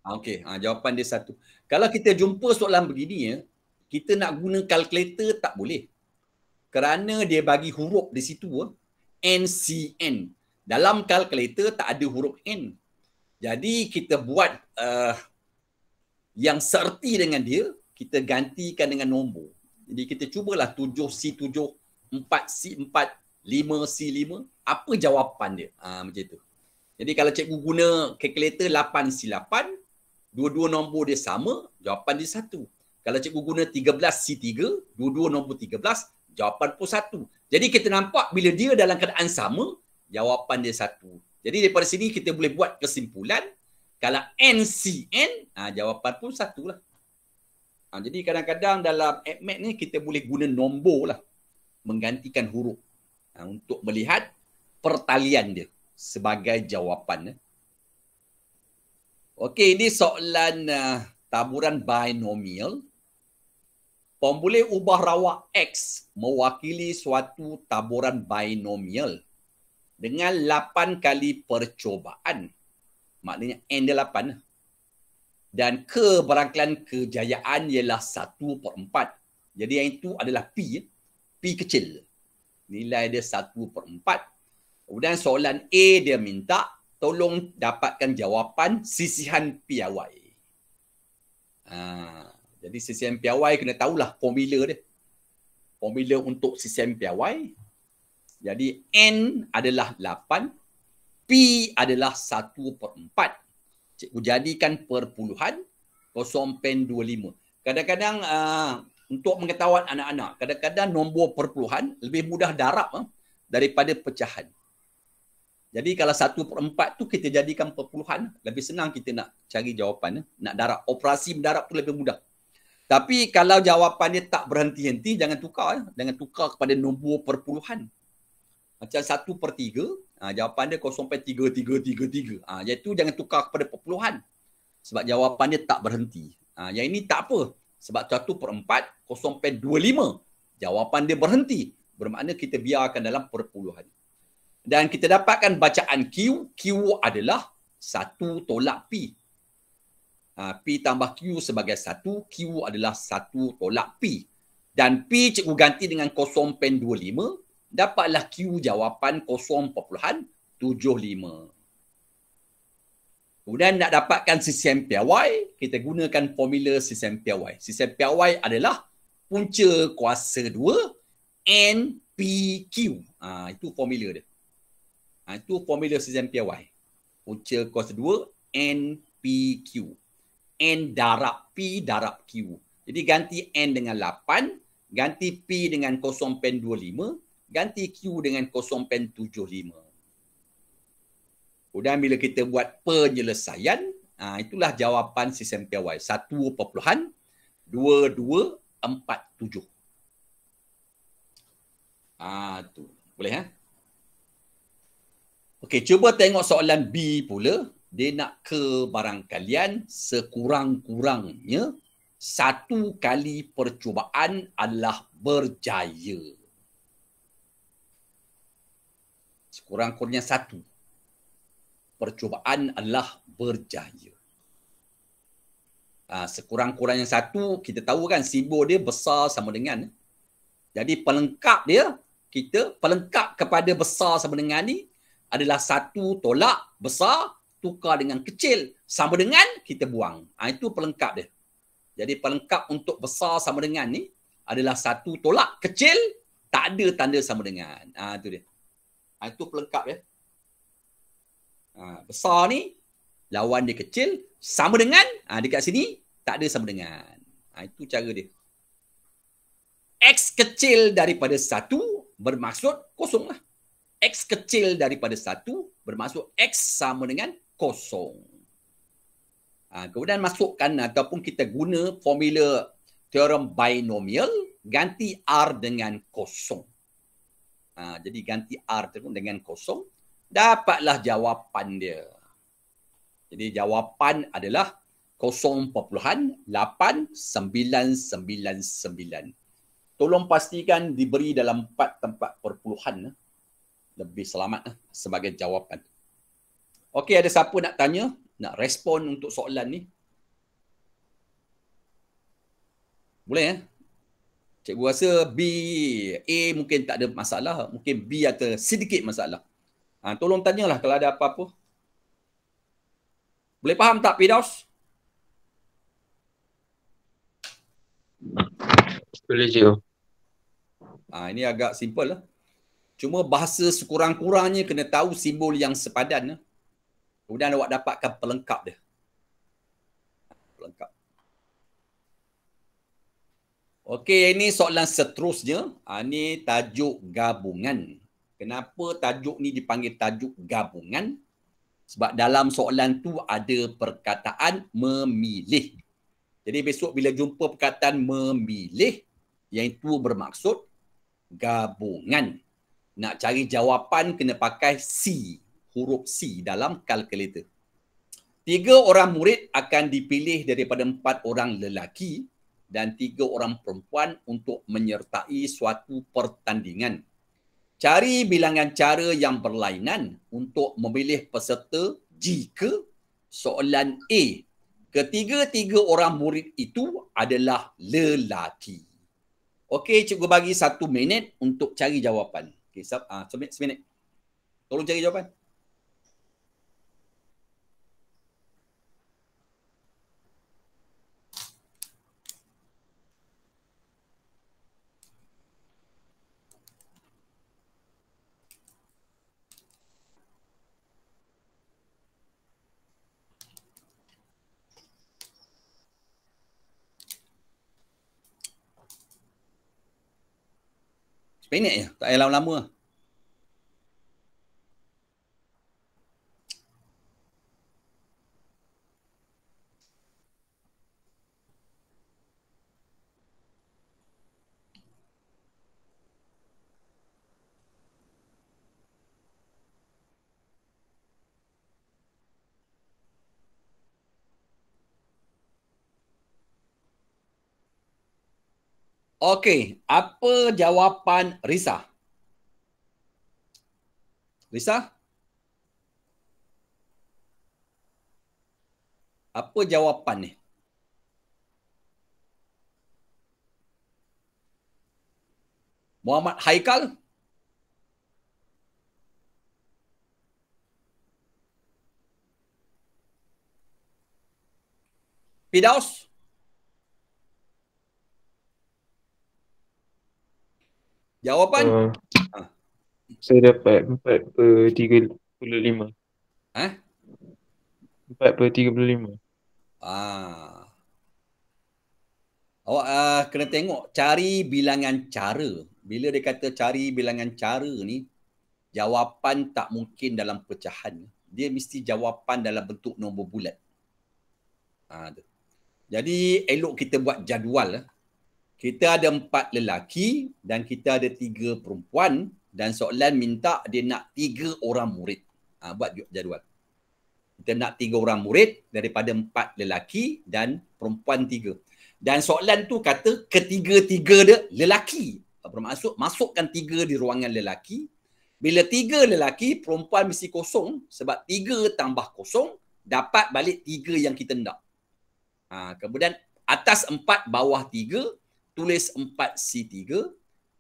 A: Ah, okey, ha, jawapan dia satu. Kalau kita jumpa soalan begini ya, kita nak guna kalkulator tak boleh. Kerana dia bagi huruf di situ ya. N C N. Dalam kalkulator tak ada huruf N. Jadi kita buat uh, yang serti dengan dia, kita gantikan dengan nombor. Jadi kita cubalah 7C7 empat C empat lima C lima apa jawapan dia ha, macam tu jadi kalau cikgu guna kalkulator lapan C lapan dua-dua nombor dia sama jawapan dia satu kalau cikgu guna tiga belas C tiga dua-dua nombor tiga belas jawapan pun satu jadi kita nampak bila dia dalam keadaan sama jawapan dia satu jadi daripada sini kita boleh buat kesimpulan kalau N C N ha, jawapan pun satu lah ha, jadi kadang-kadang dalam admit ni kita boleh guna nombor lah menggantikan huruf ha, untuk melihat pertalian dia sebagai jawapan. Eh. Okey, ini soalan uh, taburan binomial. Pom boleh ubah rawak X mewakili suatu taburan binomial dengan 8 kali percobaan. Maknanya N dia 8. Eh. Dan keberangkalan kejayaan ialah 1 per 4. Jadi yang itu adalah P. Eh kecil. Nilai dia satu per empat. Kemudian soalan A dia minta tolong dapatkan jawapan sisihan piawai. Ha, jadi sisihan piawai kena tahulah formula dia. Formula untuk sisihan piawai. Jadi N adalah lapan, P adalah satu per 4. Cikgu jadikan perpuluhan 0.25. Kadang-kadang uh, untuk mengetahuan anak-anak kadang-kadang nombor perpuluhan lebih mudah darab eh, daripada pecahan jadi kalau satu per empat tu kita jadikan perpuluhan lebih senang kita nak cari jawapan eh, nak darab operasi mendarab tu lebih mudah tapi kalau jawapannya tak berhenti-henti jangan tukar eh, jangan tukar kepada nombor perpuluhan macam satu per tiga ha, jawapan dia kosong per tiga tiga tiga tiga ha, iaitu jangan tukar kepada perpuluhan sebab jawapannya tak berhenti ha, yang ini tak apa sebab 1 per 4, 0 per 25. Jawapan dia berhenti. Bermakna kita biarkan dalam perpuluhan. Dan kita dapatkan bacaan Q. Q adalah 1 tolak P. Ha, P tambah Q sebagai 1. Q adalah 1 tolak P. Dan P cikgu ganti dengan 0 per 25. Dapatlah Q jawapan 0 perpuluhan 75. Kemudian nak dapatkan sistem PIY, kita gunakan formula sistem PIY. Sistem PIY adalah punca kuasa 2 NPQ. Ha, itu formula dia. Ha, itu formula sistem PIY. Punca kuasa 2 NPQ. N darab P darab Q. Jadi ganti N dengan 8, ganti P dengan 0.25, ganti Q dengan 0.75. Kemudian bila kita buat penyelesaian, ah, itulah jawapan sistem PY. 1.2247. Ha, tu. Boleh ha? Okey, cuba tengok soalan B pula. Dia nak ke barang kalian sekurang-kurangnya satu kali percubaan adalah berjaya. Sekurang-kurangnya satu percubaan Allah berjaya. Ha, sekurang-kurangnya satu, kita tahu kan simbol dia besar sama dengan. Jadi pelengkap dia, kita pelengkap kepada besar sama dengan ni adalah satu tolak besar tukar dengan kecil sama dengan kita buang. Ha, itu pelengkap dia. Jadi pelengkap untuk besar sama dengan ni adalah satu tolak kecil tak ada tanda sama dengan. ha, itu dia. Ha, itu pelengkap ya. Ha, besar ni lawan dia kecil sama dengan ha, dekat sini tak ada sama dengan. Ha, itu cara dia. X kecil daripada satu bermaksud kosong lah. X kecil daripada satu bermaksud X sama dengan kosong. Ha, kemudian masukkan ataupun kita guna formula teorem binomial ganti R dengan kosong. Ha, jadi ganti R dengan kosong dapatlah jawapan dia. Jadi jawapan adalah 0.8999. Tolong pastikan diberi dalam empat tempat perpuluhan. Eh. Lebih selamat eh, sebagai jawapan. Okey, ada siapa nak tanya? Nak respon untuk soalan ni? Boleh eh? Cikgu rasa B, A mungkin tak ada masalah. Mungkin B ada sedikit masalah. Ha, tolong tanyalah kalau ada apa-apa. Boleh faham tak Pidaus? Boleh je. Ha, ini agak simple lah. Cuma bahasa sekurang-kurangnya kena tahu simbol yang sepadan. Lah. Kemudian awak dapatkan pelengkap dia. Pelengkap. Okey, ini soalan seterusnya. Ha, ini tajuk gabungan. Kenapa tajuk ni dipanggil tajuk gabungan? Sebab dalam soalan tu ada perkataan memilih. Jadi besok bila jumpa perkataan memilih, yang itu bermaksud gabungan. Nak cari jawapan kena pakai C, huruf C dalam kalkulator. Tiga orang murid akan dipilih daripada empat orang lelaki dan tiga orang perempuan untuk menyertai suatu pertandingan. Cari bilangan cara yang berlainan untuk memilih peserta jika soalan A. Ketiga-tiga orang murid itu adalah lelaki. Okey, cikgu bagi satu minit untuk cari jawapan. Okey, sub, uh, ah, seminit. Tolong cari jawapan. Pendeknya. Tak payah lama-lama. Lah. Okey, apa jawapan Risa? Risa? Apa jawapan ni? Muhammad Haikal? Pidaus? Pidaus? Jawapan? Ah. Ah. Saya dapat empat per tiga 35. Eh? Ha? 4 per lima. Ah. Awak uh, kena tengok cari bilangan cara. Bila dia kata cari bilangan cara ni, jawapan tak mungkin dalam pecahan. Dia mesti jawapan dalam bentuk nombor bulat. Ha, Jadi elok kita buat jadual. Eh kita ada empat lelaki dan kita ada tiga perempuan dan soalan minta dia nak tiga orang murid. Ha, buat jadual. Kita nak tiga orang murid daripada empat lelaki dan perempuan tiga. Dan soalan tu kata ketiga-tiga dia lelaki. Bermaksud masukkan tiga di ruangan lelaki. Bila tiga lelaki, perempuan mesti kosong. Sebab tiga tambah kosong, dapat balik tiga yang kita nak. Ha, kemudian atas empat, bawah tiga, tulis 4C3,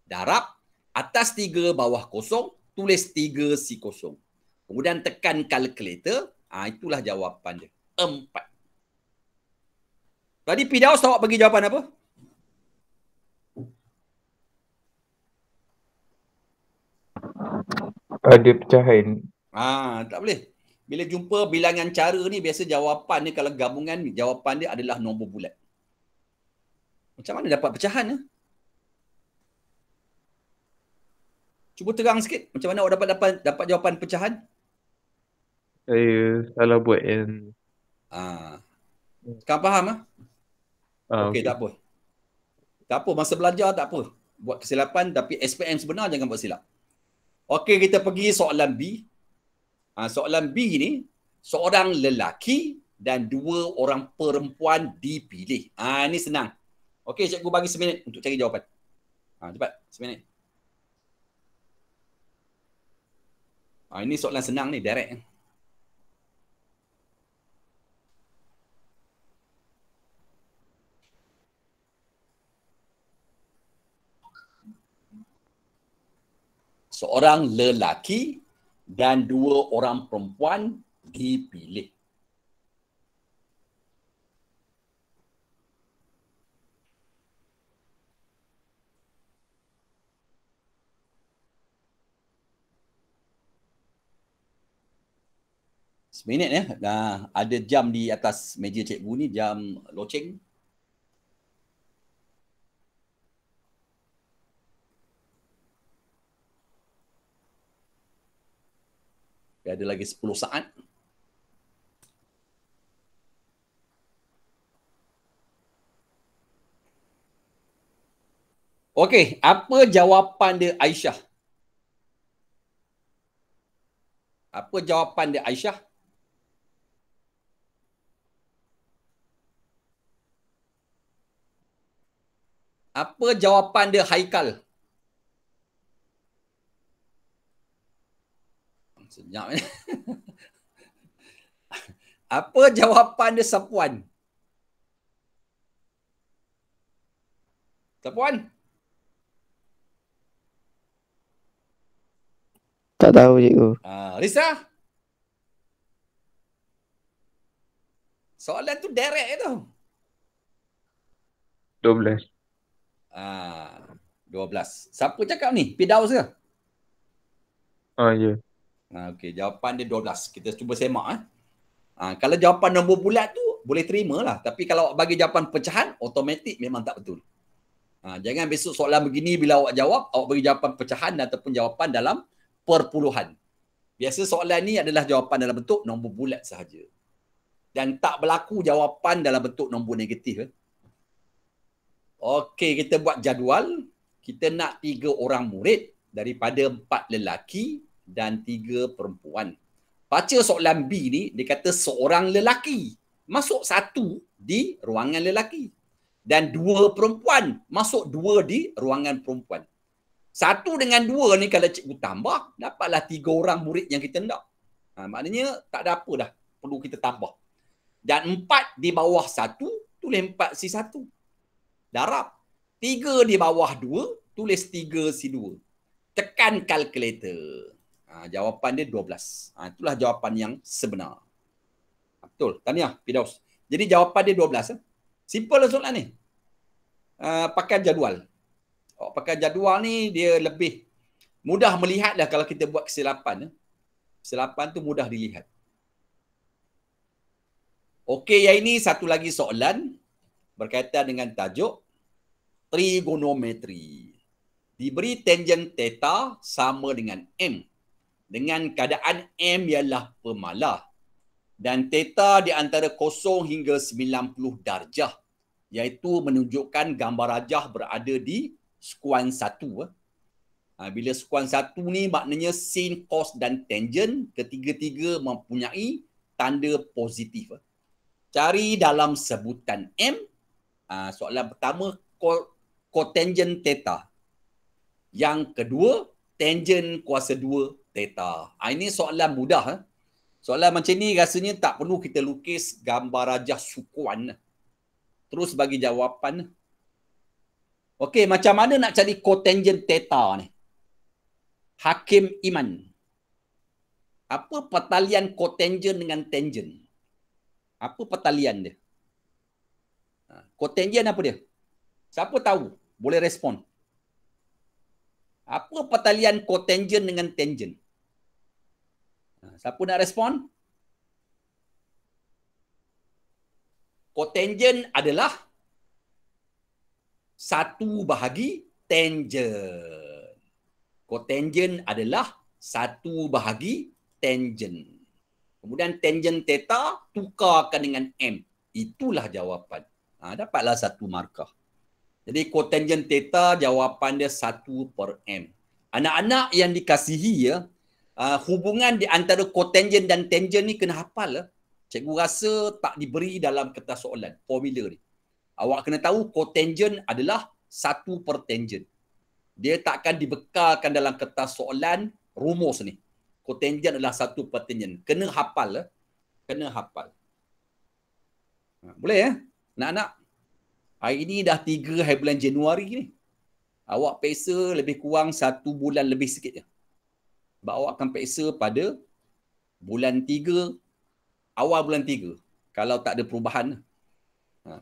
A: darab, atas 3, bawah kosong tulis 3C0. Kemudian tekan calculator, ha, itulah jawapan dia. 4. Tadi Pidaus awak bagi jawapan apa? Ada pecahan. Ah, tak boleh. Bila jumpa bilangan cara ni biasa jawapan ni kalau gabungan jawapan dia adalah nombor bulat. Macam mana dapat pecahan eh? Cuba terang sikit macam mana awak dapat dapat, dapat jawapan pecahan? Saya salah buat yang Ah. Kau faham ah? Ah, okey okay. tak apa. Tak apa masa belajar tak apa. Buat kesilapan tapi SPM sebenar jangan buat silap. Okey kita pergi soalan B. Ha, soalan B ni seorang lelaki dan dua orang perempuan dipilih. Ah ha, ni senang. Okey, cikgu bagi seminit untuk cari jawapan. Ha, cepat, seminit. Ha, ini soalan senang ni, direct. Seorang lelaki dan dua orang perempuan dipilih. Seminit ya. Dah ada jam di atas meja cikgu ni, jam loceng. Dia ada lagi 10 saat. Okey, apa jawapan dia Aisyah? Apa jawapan dia Aisyah? Apa jawapan dia Haikal? Senyap ni. Eh. Apa jawapan dia Sapuan? Sapuan? Tak tahu cikgu. Ah, Risa? Soalan tu direct tu. 12. Ah, 12. Siapa cakap ni? Pidaus ke? Ah, ya. Yeah. okey, jawapan dia 12. Kita cuba semak eh. Ah, kalau jawapan nombor bulat tu boleh terima lah. Tapi kalau awak bagi jawapan pecahan, automatik memang tak betul. Ah, jangan besok soalan begini bila awak jawab, awak bagi jawapan pecahan ataupun jawapan dalam perpuluhan. Biasa soalan ni adalah jawapan dalam bentuk nombor bulat sahaja. Dan tak berlaku jawapan dalam bentuk nombor negatif. Eh. Okey, kita buat jadual. Kita nak tiga orang murid daripada empat lelaki dan tiga perempuan. Baca soalan B ni, dia kata seorang lelaki masuk satu di ruangan lelaki. Dan dua perempuan masuk dua di ruangan perempuan. Satu dengan dua ni kalau cikgu tambah, dapatlah tiga orang murid yang kita nak. Ha, maknanya tak ada apa dah perlu kita tambah. Dan empat di bawah satu, tulis empat si satu darab. Tiga di bawah dua, tulis tiga si dua. Tekan kalkulator. Ha, jawapan dia dua belas. Ha, itulah jawapan yang sebenar. Ha, betul. Tahniah, Pidaus Jadi jawapan dia dua belas. Eh? Simple lah soalan ni. Uh, pakai jadual. Oh, pakai jadual ni dia lebih mudah melihat dah kalau kita buat kesilapan. Eh? Kesilapan tu mudah dilihat. Okey, yang ini satu lagi soalan berkaitan dengan tajuk trigonometri. Diberi tangent theta sama dengan M. Dengan keadaan M ialah pemalah. Dan theta di antara kosong hingga 90 darjah. Iaitu menunjukkan gambar rajah berada di skuan satu. Eh. Ha, bila skuan satu ni maknanya sin, cos dan tangent ketiga-tiga mempunyai tanda positif. Eh. Cari dalam sebutan M. Ha, soalan pertama, cotangent theta. Yang kedua, tangent kuasa 2 theta. Ha, ini soalan mudah. Eh? Soalan macam ni rasanya tak perlu kita lukis gambar rajah sukuan. Terus bagi jawapan. Okey, macam mana nak cari cotangent theta ni? Hakim Iman. Apa pertalian cotangent dengan tangent? Apa pertalian dia? Cotangent ah, apa dia? Siapa tahu? boleh respon. Apa pertalian cotangent dengan tangent? Ha, siapa nak respon? Cotangent adalah satu bahagi tangent. Cotangent adalah satu bahagi tangent. Kemudian tangent theta tukarkan dengan M. Itulah jawapan. Ha, dapatlah satu markah. Jadi cotangent theta jawapan dia 1 per m. Anak-anak yang dikasihi ya, ah, hubungan di antara cotangent dan tangent ni kena hafal lah. Cikgu rasa tak diberi dalam kertas soalan, formula ni. Awak kena tahu cotangent adalah 1 per tangent. Dia takkan dibekalkan dalam kertas soalan rumus ni. Cotangent adalah 1 per tangent. Kena hafal lah. Kena hafal. Ha, boleh ya? Anak-anak? Hari ini dah tiga hari bulan Januari ni. Awak peksa lebih kurang satu bulan lebih sikit je. Sebab awak akan peksa pada bulan tiga. awal bulan tiga. Kalau tak ada perubahan. Ha.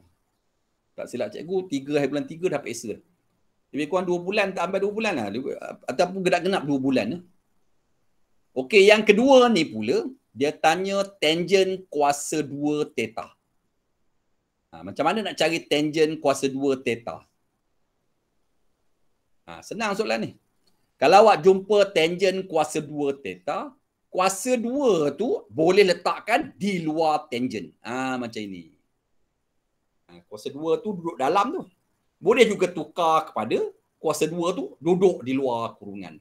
A: Tak silap cikgu, tiga hari bulan 3 dah peksa. Lebih kurang dua bulan, tak sampai dua bulan lah. Ataupun gedap-genap dua bulan. Lah. Okey, yang kedua ni pula, dia tanya tangent kuasa 2 theta. Ha, macam mana nak cari tangent kuasa 2 theta? Ha, senang soalan ni. Kalau awak jumpa tangent kuasa 2 theta, kuasa 2 tu boleh letakkan di luar tangent. Ah ha, macam ini. Ha, kuasa 2 tu duduk dalam tu. Boleh juga tukar kepada kuasa 2 tu duduk di luar kurungan.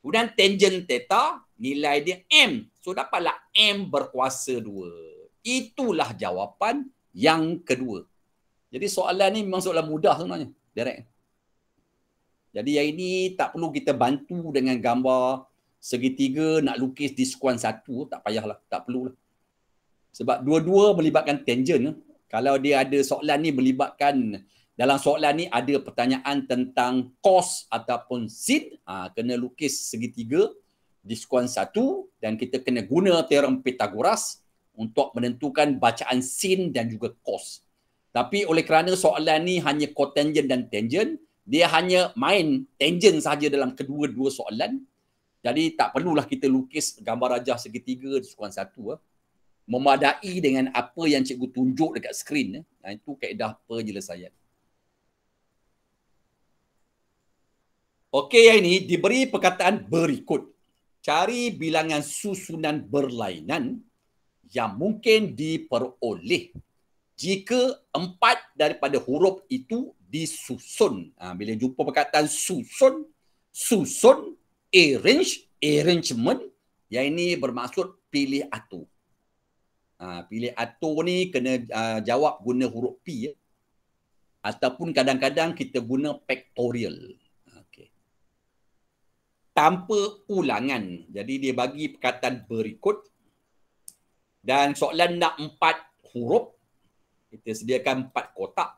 A: Kemudian tangent theta nilai dia M. So dapatlah M berkuasa 2. Itulah jawapan yang kedua. Jadi soalan ni memang soalan mudah sebenarnya. Direct. Jadi yang ini tak perlu kita bantu dengan gambar segitiga nak lukis diskuan satu. Tak payahlah. Tak perlu lah. Sebab dua-dua melibatkan tangent. Eh. Kalau dia ada soalan ni melibatkan dalam soalan ni ada pertanyaan tentang kos ataupun sin. Ha, kena lukis segitiga diskuan satu dan kita kena guna teorem Pythagoras untuk menentukan bacaan sin dan juga cos. Tapi oleh kerana soalan ni hanya cotangent dan tangent, dia hanya main tangent saja dalam kedua-dua soalan. Jadi tak perlulah kita lukis gambar rajah segitiga di sukuan satu. Eh. Memadai dengan apa yang cikgu tunjuk dekat skrin. Eh. Nah, itu kaedah penyelesaian. Okey, yang ini diberi perkataan berikut. Cari bilangan susunan berlainan yang mungkin diperoleh jika empat daripada huruf itu disusun. Ha, bila jumpa perkataan susun, susun, arrange, arrangement, yang ini bermaksud pilih atur. Ha, pilih atur ni kena ha, jawab guna huruf P. Ya. Ataupun kadang-kadang kita guna pectorial. Okay. Tanpa ulangan. Jadi dia bagi perkataan berikut. Dan soalan nak empat huruf. Kita sediakan empat kotak.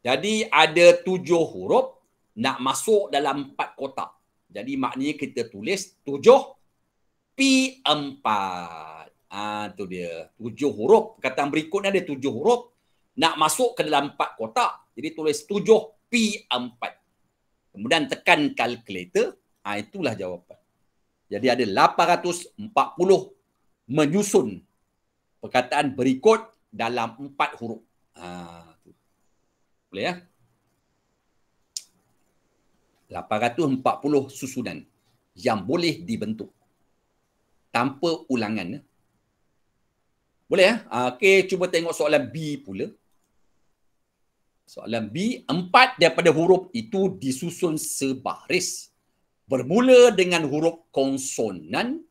A: Jadi ada tujuh huruf nak masuk dalam empat kotak. Jadi maknanya kita tulis tujuh P4. Ah ha, tu dia. Tujuh huruf. Kata berikutnya ada tujuh huruf nak masuk ke dalam empat kotak. Jadi tulis tujuh P4. Kemudian tekan kalkulator. ha, itulah jawapan. Jadi ada 840 menyusun perkataan berikut dalam empat huruf. Ha, boleh ya? 840 susunan yang boleh dibentuk tanpa ulangan. Ya. Boleh ya? Ha, okey, cuba tengok soalan B pula. Soalan B, empat daripada huruf itu disusun sebaris. Bermula dengan huruf konsonan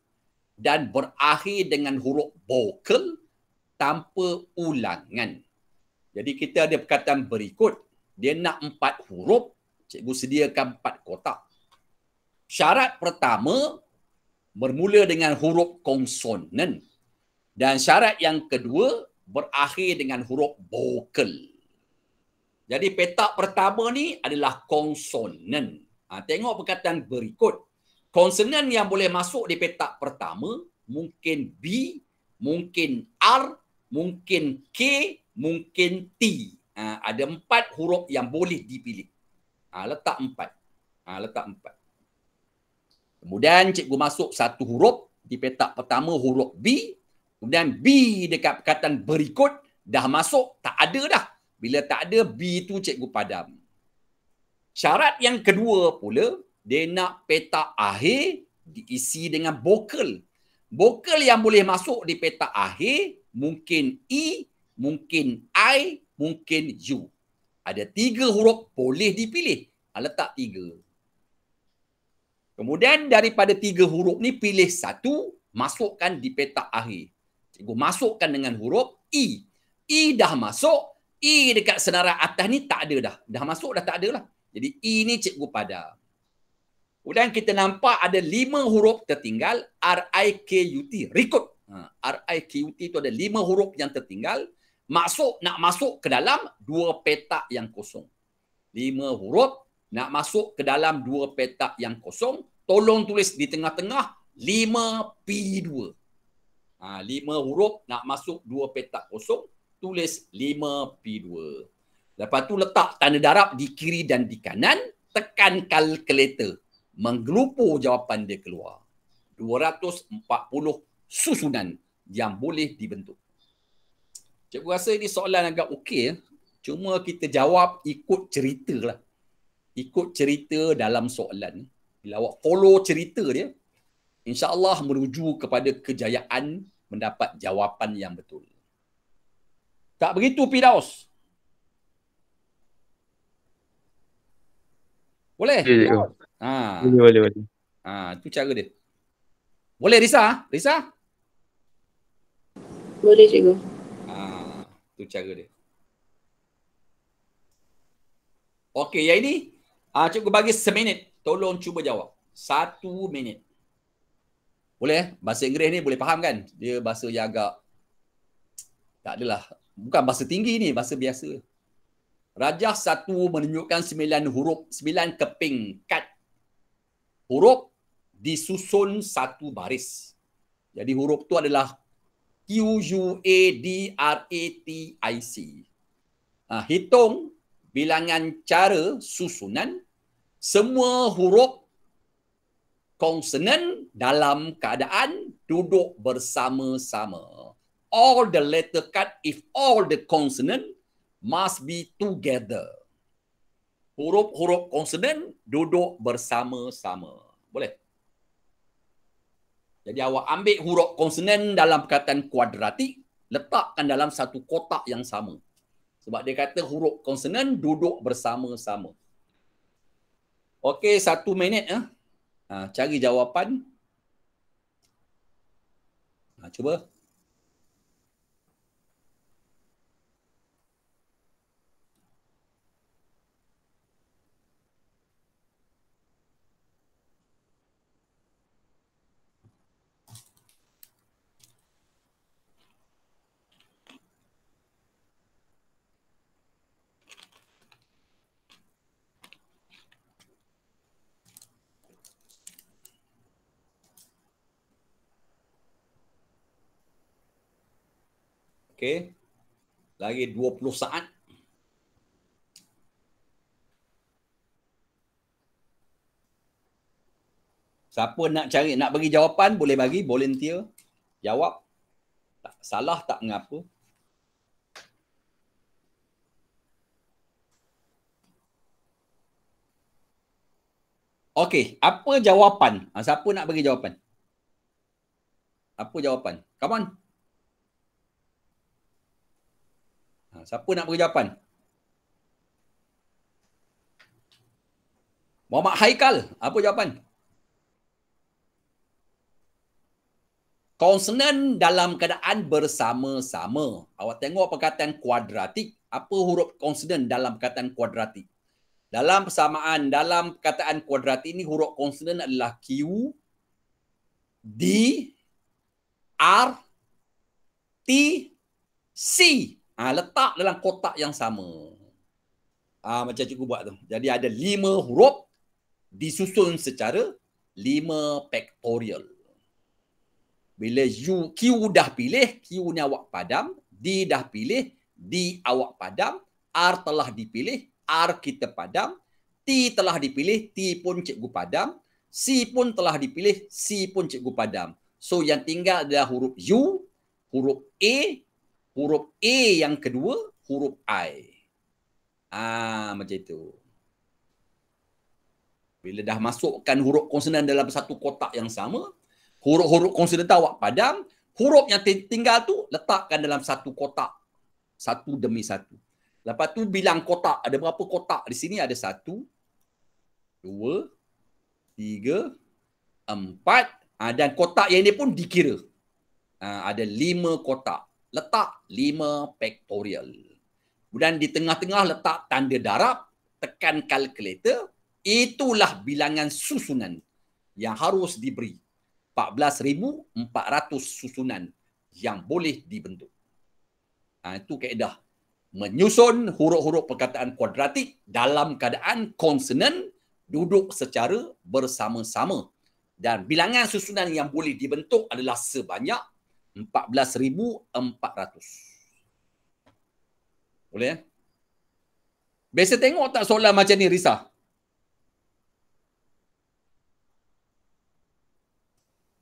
A: dan berakhir dengan huruf vokal tanpa ulangan. Jadi kita ada perkataan berikut. Dia nak empat huruf. Cikgu sediakan empat kotak. Syarat pertama bermula dengan huruf konsonan. Dan syarat yang kedua berakhir dengan huruf vokal. Jadi petak pertama ni adalah konsonan. Ha, tengok perkataan berikut konsonan yang boleh masuk di petak pertama mungkin B, mungkin R, mungkin K, mungkin T. Ha, ada empat huruf yang boleh dipilih. Ha, letak empat. Ha, letak empat. Kemudian cikgu masuk satu huruf di petak pertama huruf B. Kemudian B dekat perkataan berikut dah masuk, tak ada dah. Bila tak ada, B tu cikgu padam. Syarat yang kedua pula, dia nak petak akhir diisi dengan bokal. Bokal yang boleh masuk di petak akhir mungkin E, mungkin I, mungkin U. Ada tiga huruf boleh dipilih. Ah, letak tiga. Kemudian daripada tiga huruf ni pilih satu, masukkan di petak akhir. Cikgu masukkan dengan huruf E. E dah masuk, E dekat senarai atas ni tak ada dah. Dah masuk dah tak ada lah. Jadi E ni cikgu padam. Kemudian kita nampak ada lima huruf tertinggal. R-I-K-U-T. Rikut. Ha, R-I-K-U-T itu ada lima huruf yang tertinggal. Masuk, nak masuk ke dalam dua petak yang kosong. Lima huruf nak masuk ke dalam dua petak yang kosong. Tolong tulis di tengah tengah lima 5P2. Ha, lima huruf nak masuk dua petak kosong. Tulis lima p 2 Lepas tu letak tanda darab di kiri dan di kanan. Tekan kalkulator menggelupur jawapan dia keluar. 240 susunan yang boleh dibentuk. Cikgu rasa ini soalan agak okey. Eh. Cuma kita jawab ikut cerita lah. Ikut cerita dalam soalan. Bila awak follow cerita dia, insyaAllah menuju kepada kejayaan mendapat jawapan yang betul. Tak begitu, Pidaus. Boleh? Ya, ya. Ha. Boleh, boleh, boleh. Ha, tu cara dia. Boleh Risa? Risa? Boleh cikgu. Ha, tu cara dia. Okey, yang ini ah ha, cikgu bagi seminit. Tolong cuba jawab. Satu minit. Boleh? Eh? Bahasa Inggeris ni boleh faham kan? Dia bahasa yang agak tak adalah. Bukan bahasa tinggi ni, bahasa biasa. Rajah satu menunjukkan sembilan huruf, sembilan keping kat huruf disusun satu baris. Jadi huruf tu adalah Q U A D R A T I C. Uh, hitung bilangan cara susunan semua huruf konsonan dalam keadaan duduk bersama-sama. All the letter cut if all the consonant must be together huruf-huruf konsonan duduk bersama-sama. Boleh? Jadi awak ambil huruf konsonan dalam perkataan kuadratik, letakkan dalam satu kotak yang sama. Sebab dia kata huruf konsonan duduk bersama-sama. Okey, satu minit. Eh? Ha, cari jawapan. Ha, cuba. Cuba. Okey. Lagi 20 saat. Siapa nak cari, nak bagi jawapan, boleh bagi, volunteer. Jawab. Tak, salah tak mengapa. Okey, apa jawapan? Ha, siapa nak bagi jawapan? Apa jawapan? Come on. Ha, siapa nak bagi jawapan? Muhammad Haikal, apa jawapan? Konsonan dalam keadaan bersama-sama. Awak tengok perkataan kuadratik. Apa huruf konsonan dalam perkataan kuadratik? Dalam persamaan, dalam perkataan kuadratik ini huruf konsonan adalah Q, D, R, T, C. Ha, letak dalam kotak yang sama. Ha, macam cikgu buat tu. Jadi ada lima huruf disusun secara lima pectorial. Bila you Q dah pilih, Q ni awak padam. D dah pilih, D awak padam. R telah dipilih, R kita padam. T telah dipilih, T pun cikgu padam. C pun telah dipilih, C pun cikgu padam. So yang tinggal adalah huruf U, huruf A huruf A yang kedua huruf I. Ah macam itu. Bila dah masukkan huruf konsonan dalam satu kotak yang sama, huruf-huruf konsonan tu awak padam, huruf yang tinggal tu letakkan dalam satu kotak. Satu demi satu. Lepas tu bilang kotak. Ada berapa kotak di sini? Ada satu, dua, tiga, empat. Ha, dan kotak yang ini pun dikira. Ha, ada lima kotak letak lima pektorial. Kemudian di tengah-tengah letak tanda darab, tekan kalkulator, itulah bilangan susunan yang harus diberi. 14,400 susunan yang boleh dibentuk. Ha, itu kaedah. Menyusun huruf-huruf perkataan kuadratik dalam keadaan konsonan duduk secara bersama-sama. Dan bilangan susunan yang boleh dibentuk adalah sebanyak 14,400. Boleh ya? Biasa tengok tak soalan macam ni Risa.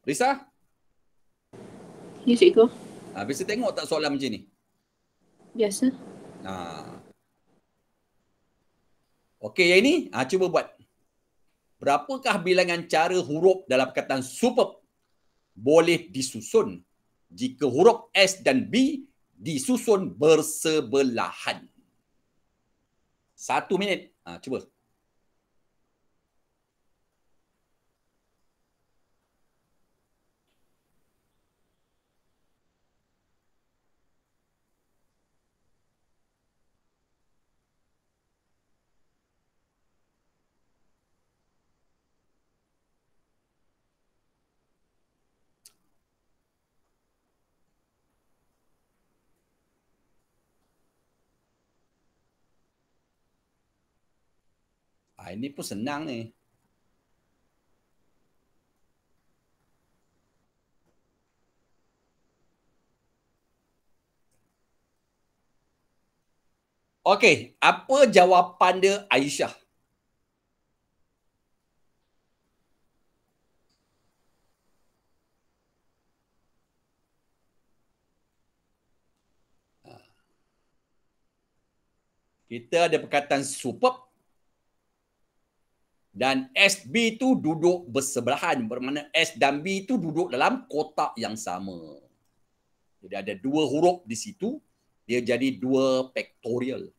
A: Risa. Ya, cikgu. Ha, biasa tengok tak soalan macam ni? Biasa. Ha. Okey, yang ini ha, cuba buat. Berapakah bilangan cara huruf dalam perkataan superb boleh disusun jika huruf S dan B disusun bersebelahan. Satu minit. Ha, cuba. Ah, ini pun senang ni. Okey, apa jawapan dia Aisyah? Ah. Kita ada perkataan superb dan S B tu duduk bersebelahan bermakna S dan B tu duduk dalam kotak yang sama. Jadi ada dua huruf di situ, dia jadi dua pektorial.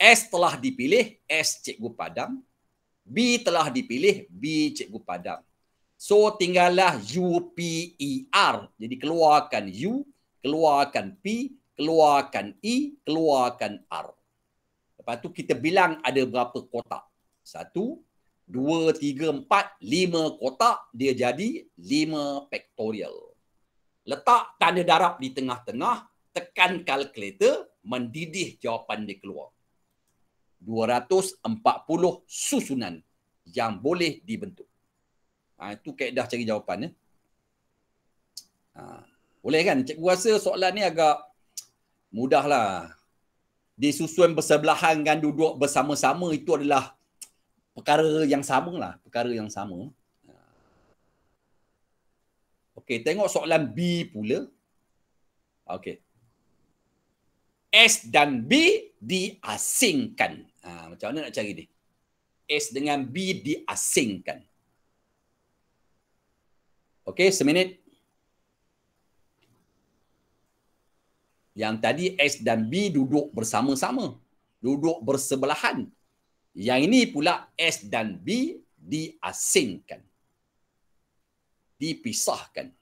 A: S telah dipilih S Cikgu Padam, B telah dipilih B Cikgu Padam. So tinggallah U P E R. Jadi keluarkan U, keluarkan P, keluarkan E, keluarkan R. Lepas tu kita bilang ada berapa kotak. Satu, dua, tiga, empat, lima kotak, dia jadi lima pektorial. Letak tanda darab di tengah-tengah, tekan kalkulator, mendidih jawapan dia keluar. 240 susunan yang boleh dibentuk. Ha, itu kaedah cari jawapan. Eh? Ha, boleh kan? Cikgu rasa soalan ni agak mudahlah. Disusun bersebelahan dan duduk bersama-sama itu adalah perkara yang sama lah. Perkara yang sama. Okey, tengok soalan B pula. Okey. S dan B diasingkan. Ha, macam mana nak cari ni? S dengan B diasingkan. Okey, seminit. Yang tadi S dan B duduk bersama-sama. Duduk bersebelahan. Yang ini pula S dan B diasingkan. Dipisahkan.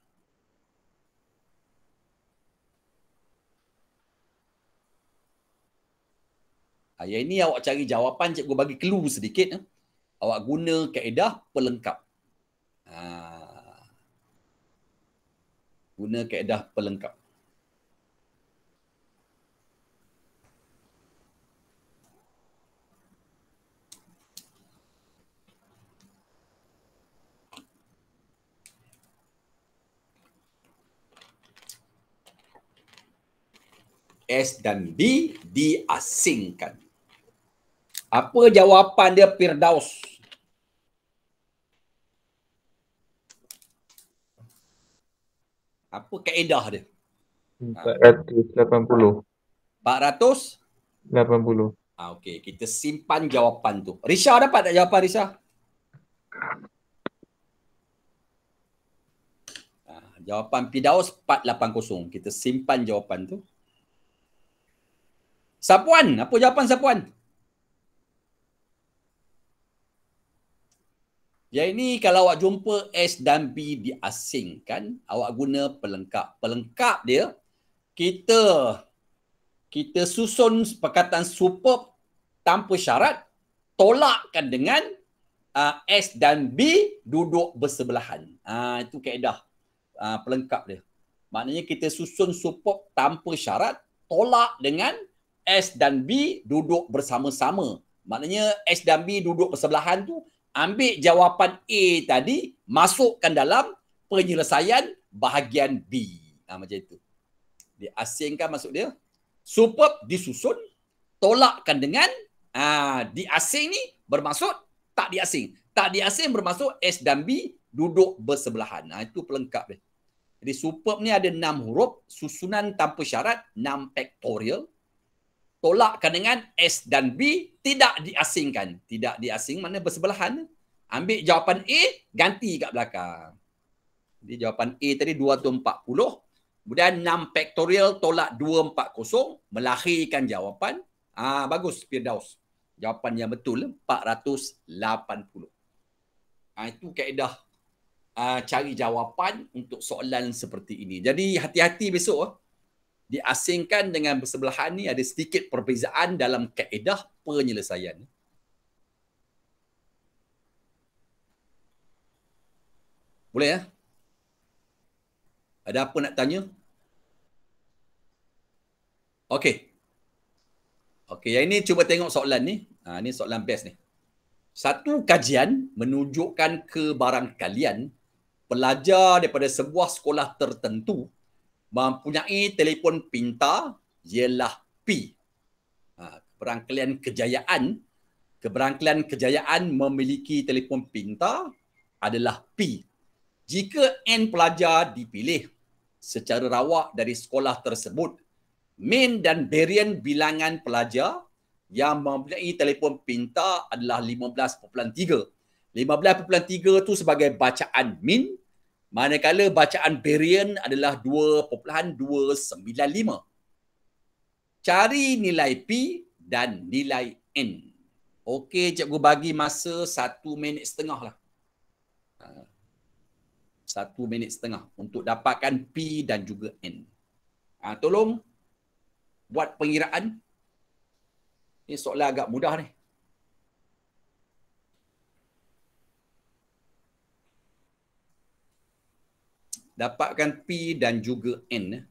A: Ayat ah, ini awak cari jawapan, cikgu bagi clue sedikit. Eh. Awak guna kaedah pelengkap. Ha. Guna kaedah pelengkap. S dan B diasingkan. Apa jawapan dia Firdaus? Apa kaedah dia? 480. 480. Ah, Okey, kita simpan jawapan tu. Risha dapat tak jawapan Risha? Ah, jawapan Pidaus 480. Kita simpan jawapan tu. Sapuan. Apa jawapan sapuan? Ya ini kalau awak jumpa S dan B diasingkan, awak guna pelengkap. Pelengkap dia kita kita susun perkataan superb tanpa syarat tolakkan dengan uh, S dan B duduk bersebelahan. uh, itu kaedah uh, pelengkap dia. Maknanya kita susun superb tanpa syarat tolak dengan S dan B duduk bersama-sama. Maknanya S dan B duduk bersebelahan tu ambil jawapan A tadi masukkan dalam penyelesaian bahagian B. Ha, macam itu. Dia asingkan masuk dia. Superb disusun tolakkan dengan ha, diasing ni bermaksud tak diasing. Tak diasing bermaksud S dan B duduk bersebelahan. Ha, itu pelengkap dia. Jadi superb ni ada enam huruf susunan tanpa syarat enam faktorial tolakkan dengan S dan B tidak diasingkan. Tidak diasing mana bersebelahan. Ambil jawapan A, ganti kat belakang. Jadi jawapan A tadi 240. Kemudian 6 faktorial tolak 240 melahirkan jawapan. Ah bagus pirdaus. Jawapan yang betul 480. Ha, itu kaedah uh, cari jawapan untuk soalan seperti ini. Jadi hati-hati besok. Uh diasingkan dengan bersebelahan ni ada sedikit perbezaan dalam kaedah penyelesaian. Boleh ya? Ada apa nak tanya? Okey. Okey, yang ini cuba tengok soalan ni. Ha, ini soalan best ni. Satu kajian menunjukkan kebarangkalian pelajar daripada sebuah sekolah tertentu mempunyai telefon pintar ialah P. Ha, keberangkalan kejayaan keberangkalan kejayaan memiliki telefon pintar adalah P. Jika N pelajar dipilih secara rawak dari sekolah tersebut, main dan barian bilangan pelajar yang mempunyai telefon pintar adalah 15.3. 15.3 tu sebagai bacaan min Manakala bacaan Berian adalah 2.295. Cari nilai P dan nilai N. Okey, cikgu bagi masa satu minit setengah lah. Ha. Satu minit setengah untuk dapatkan P dan juga N. Ha, tolong buat pengiraan. Ini soalan agak mudah ni. dapatkan P dan juga N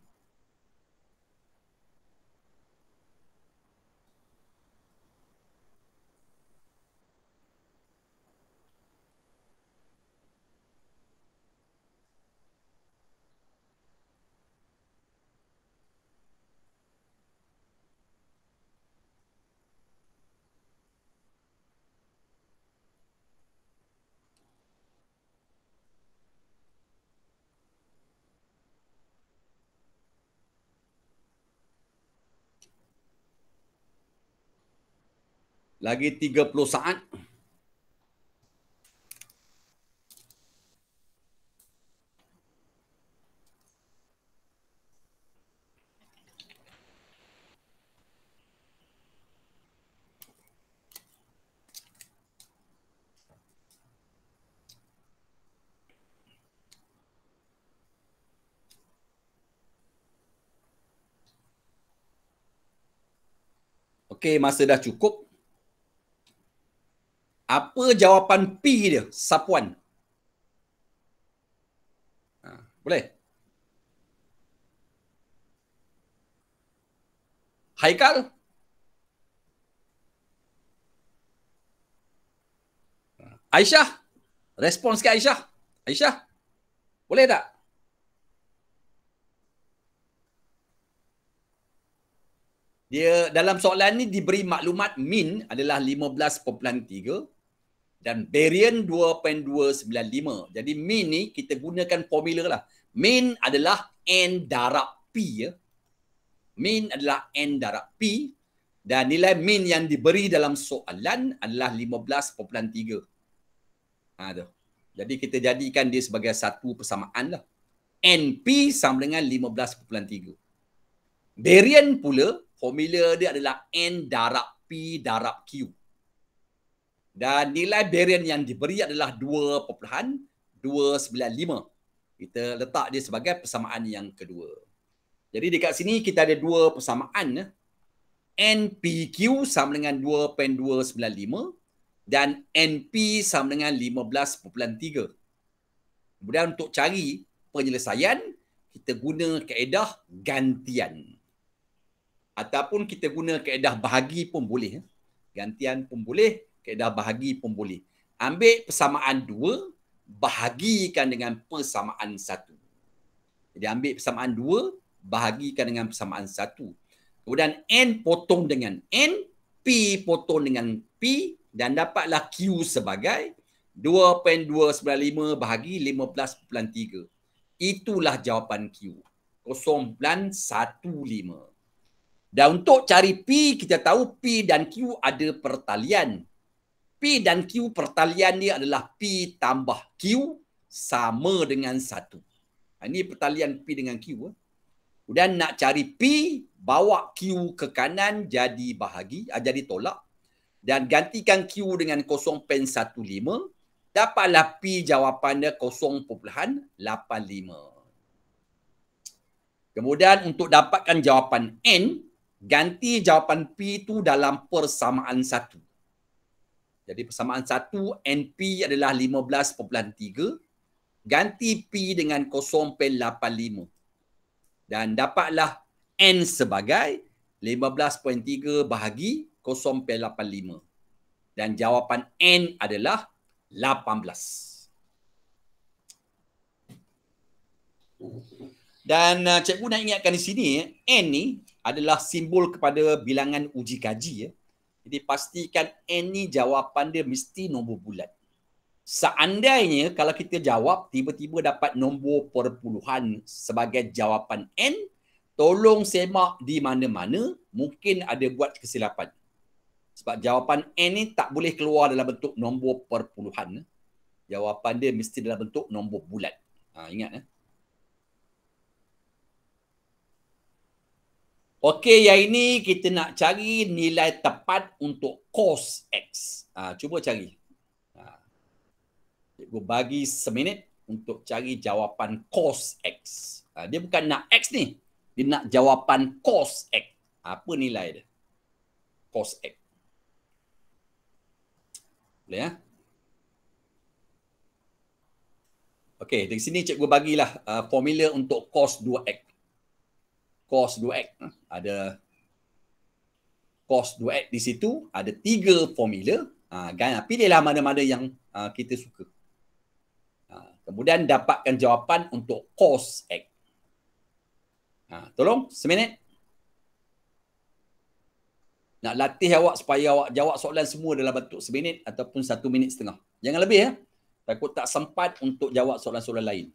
A: Lagi 30 saat. Okay, masa dah cukup. Apa jawapan P dia? Sapuan. Ha, boleh? Haikal? Ha. Aisyah? Respon sikit Aisyah. Aisyah? Boleh tak? Dia dalam soalan ni diberi maklumat min adalah 15.3 dan variant 2.295. Jadi mean ni kita gunakan formula lah. Mean adalah N darab P ya. Mean adalah N darab P dan nilai mean yang diberi dalam soalan adalah 15.3. Ha, tu. Jadi kita jadikan dia sebagai satu persamaan lah. N p sama dengan 15.3. Variant pula, formula dia adalah N darab P darab Q. Dan nilai barian yang diberi adalah 2.295. Kita letak dia sebagai persamaan yang kedua. Jadi dekat sini kita ada dua persamaan. Eh. NPQ sama dengan 2.295 dan NP sama dengan 15.3. Kemudian untuk cari penyelesaian, kita guna keedah gantian. Ataupun kita guna keedah bahagi pun boleh. Eh. Gantian pun boleh. Okay, dah bahagi pun boleh. Ambil persamaan dua, bahagikan dengan persamaan satu. Jadi ambil persamaan dua, bahagikan dengan persamaan satu. Kemudian N potong dengan N, P potong dengan P dan dapatlah Q sebagai 2.295 bahagi 15.3. Itulah jawapan Q. 0.15. Dan untuk cari P, kita tahu P dan Q ada pertalian. P dan Q pertalian dia adalah P tambah Q sama dengan 1. Ha, ini pertalian P dengan Q. Eh. Kemudian nak cari P, bawa Q ke kanan jadi bahagi, ah, jadi tolak. Dan gantikan Q dengan 0.15. Dapatlah P jawapannya 0.85. Kemudian untuk dapatkan jawapan N, ganti jawapan P itu dalam persamaan satu. Jadi persamaan satu NP adalah 15.3 ganti P dengan 0.85 dan dapatlah N sebagai 15.3 bahagi 0.85 dan jawapan N adalah 18. Dan uh, cikgu nak ingatkan di sini eh, N ni adalah simbol kepada bilangan uji kaji ya. Jadi pastikan any jawapan dia mesti nombor bulat. Seandainya kalau kita jawab tiba-tiba dapat nombor perpuluhan sebagai jawapan N, tolong semak di mana-mana mungkin ada buat kesilapan. Sebab jawapan N ni tak boleh keluar dalam bentuk nombor perpuluhan. Jawapan dia mesti dalam bentuk nombor bulat. Ha, ingat eh. Okey, yang ini kita nak cari nilai tepat untuk cos X. Ha, cuba cari. Ha. Cikgu bagi seminit untuk cari jawapan cos X. Ha, dia bukan nak X ni. Dia nak jawapan cos X. Apa nilai dia? Cos X. Boleh ya? Okey, dari sini cikgu bagilah uh, formula untuk cos 2X course x Ada course x di situ. Ada tiga formula. Uh, pilihlah mana-mana yang uh, kita suka. Uh, kemudian dapatkan jawapan untuk course X. Uh, tolong, seminit. Nak latih awak supaya awak jawab soalan semua dalam bentuk seminit ataupun satu minit setengah. Jangan lebih ya. Takut tak sempat untuk jawab soalan-soalan lain.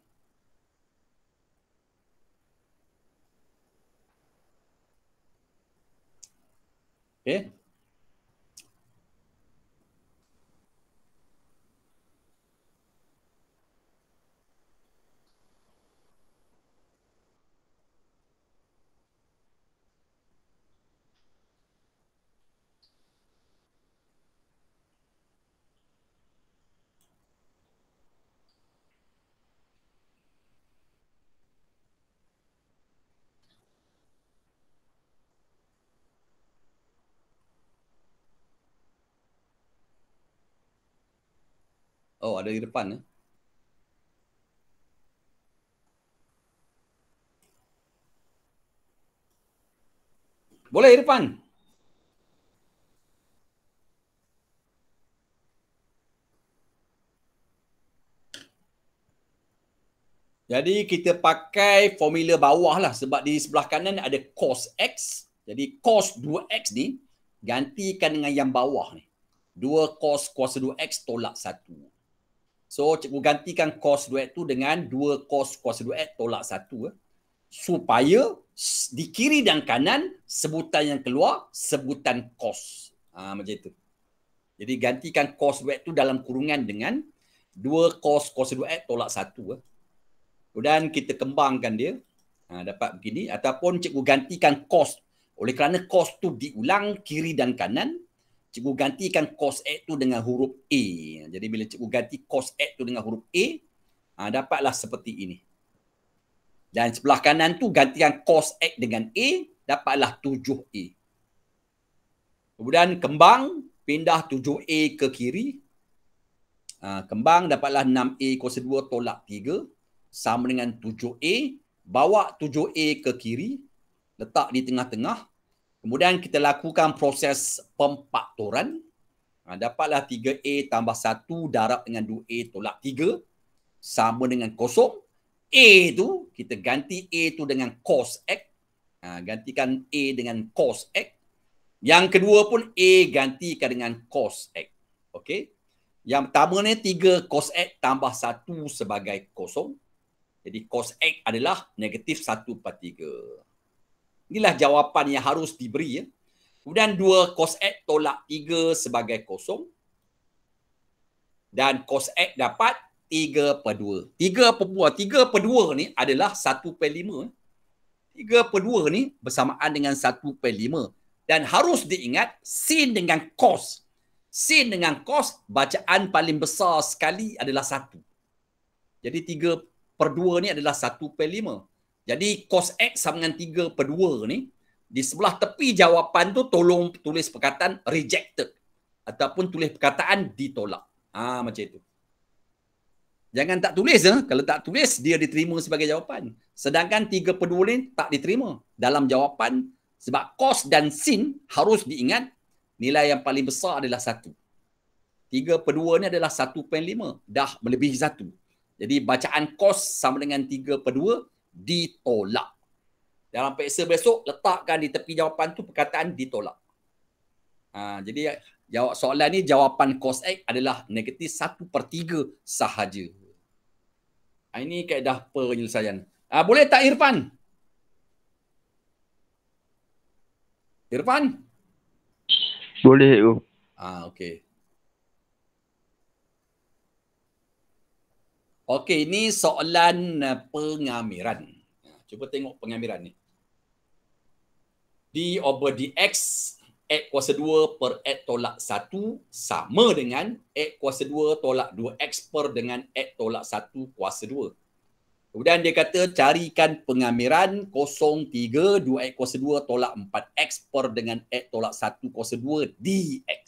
A: É? Oh, ada di depan eh. Boleh Irfan? Jadi kita pakai formula bawah lah sebab di sebelah kanan ada cos X. Jadi cos 2X ni gantikan dengan yang bawah ni. 2 cos kuasa 2X tolak 1. So cikgu gantikan kos duet tu dengan dua kos kos duet tolak satu eh. Supaya di kiri dan kanan sebutan yang keluar sebutan kos. Ha, macam itu. Jadi gantikan kos duet tu dalam kurungan dengan dua kos kos duet tolak satu eh. Kemudian kita kembangkan dia. Ha, dapat begini. Ataupun cikgu gantikan kos. Oleh kerana kos tu diulang kiri dan kanan cikgu gantikan cos x tu dengan huruf a. Jadi bila cikgu ganti cos x tu dengan huruf a, ha, dapatlah seperti ini. Dan sebelah kanan tu gantikan cos x dengan a, dapatlah 7a. Kemudian kembang, pindah 7a ke kiri. Ha, kembang dapatlah 6a kuasa 2 tolak 3. Sama dengan 7a. Bawa 7a ke kiri. Letak di tengah-tengah. Kemudian kita lakukan proses pempakturan. Ha, dapatlah 3A tambah 1 darab dengan 2A tolak 3. Sama dengan kosong.
B: A tu,
A: kita ganti A tu dengan cos X. Ha, gantikan A dengan cos X. Yang kedua pun A gantikan dengan cos X. Okey. Yang pertama ni 3 cos X tambah 1 sebagai kosong. Jadi cos X adalah negatif 1 per 3. Inilah jawapan yang harus diberi. Ya. Kemudian 2 cos X tolak 3 sebagai kosong. Dan cos X dapat 3 per 2. 3 per 2. 3 per 2 ni adalah 1 per 5. 3 ya. per 2 ni bersamaan dengan 1 per 5. Dan harus diingat sin dengan cos. Sin dengan cos bacaan paling besar sekali adalah 1. Jadi 3 per 2 ni adalah 1 per jadi cos X sama dengan 3 per 2 ni di sebelah tepi jawapan tu tolong tulis perkataan rejected ataupun tulis perkataan ditolak. ha, macam itu. Jangan tak tulis eh. Kalau tak tulis dia diterima sebagai jawapan. Sedangkan 3 per 2 ni tak diterima dalam jawapan sebab cos dan sin harus diingat nilai yang paling besar adalah 1. 3 per 2 ni adalah 1.5 dah melebihi 1. Jadi bacaan cos sama dengan 3 per 2 ditolak. Dalam peksa besok, letakkan di tepi jawapan tu perkataan ditolak. Ha, jadi jawab soalan ni jawapan cos X adalah negatif 1 per 3 sahaja. Ha, ini kaedah penyelesaian. Ha, boleh tak Irfan? Irfan? Boleh. Ah, ha, okey. Okey, ini soalan eh, pengamiran. Cuba tengok pengamiran ni. D over dx add kuasa 2 per add tolak 1 sama dengan add kuasa 2 tolak 2x per dengan add tolak 1 kuasa 2. Kemudian dia kata carikan pengamiran 0, 3, 2x kuasa 2 tolak 4x per dengan x tolak 1 kuasa 2 dx.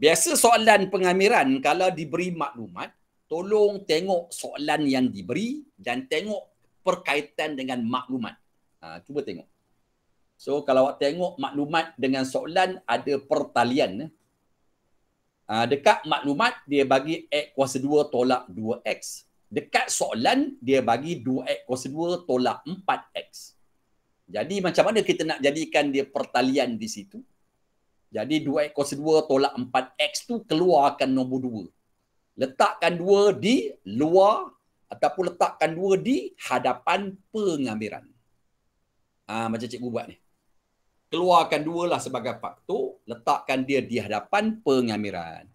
A: Biasa soalan pengamiran kalau diberi maklumat, tolong tengok soalan yang diberi dan tengok perkaitan dengan maklumat. Ha, cuba tengok. So kalau awak tengok maklumat dengan soalan ada pertalian. Eh. Ha, dekat maklumat dia bagi x kuasa 2 tolak 2x. Dekat soalan dia bagi 2x kuasa 2 tolak 4x. Jadi macam mana kita nak jadikan dia pertalian di situ? Jadi 2x kuasa 2 tolak 4x tu keluarkan nombor 2 letakkan dua di luar ataupun letakkan dua di hadapan pengambiran. Ah ha, macam cikgu buat ni. Keluarkan dua lah sebagai faktor, letakkan dia di hadapan pengambiran.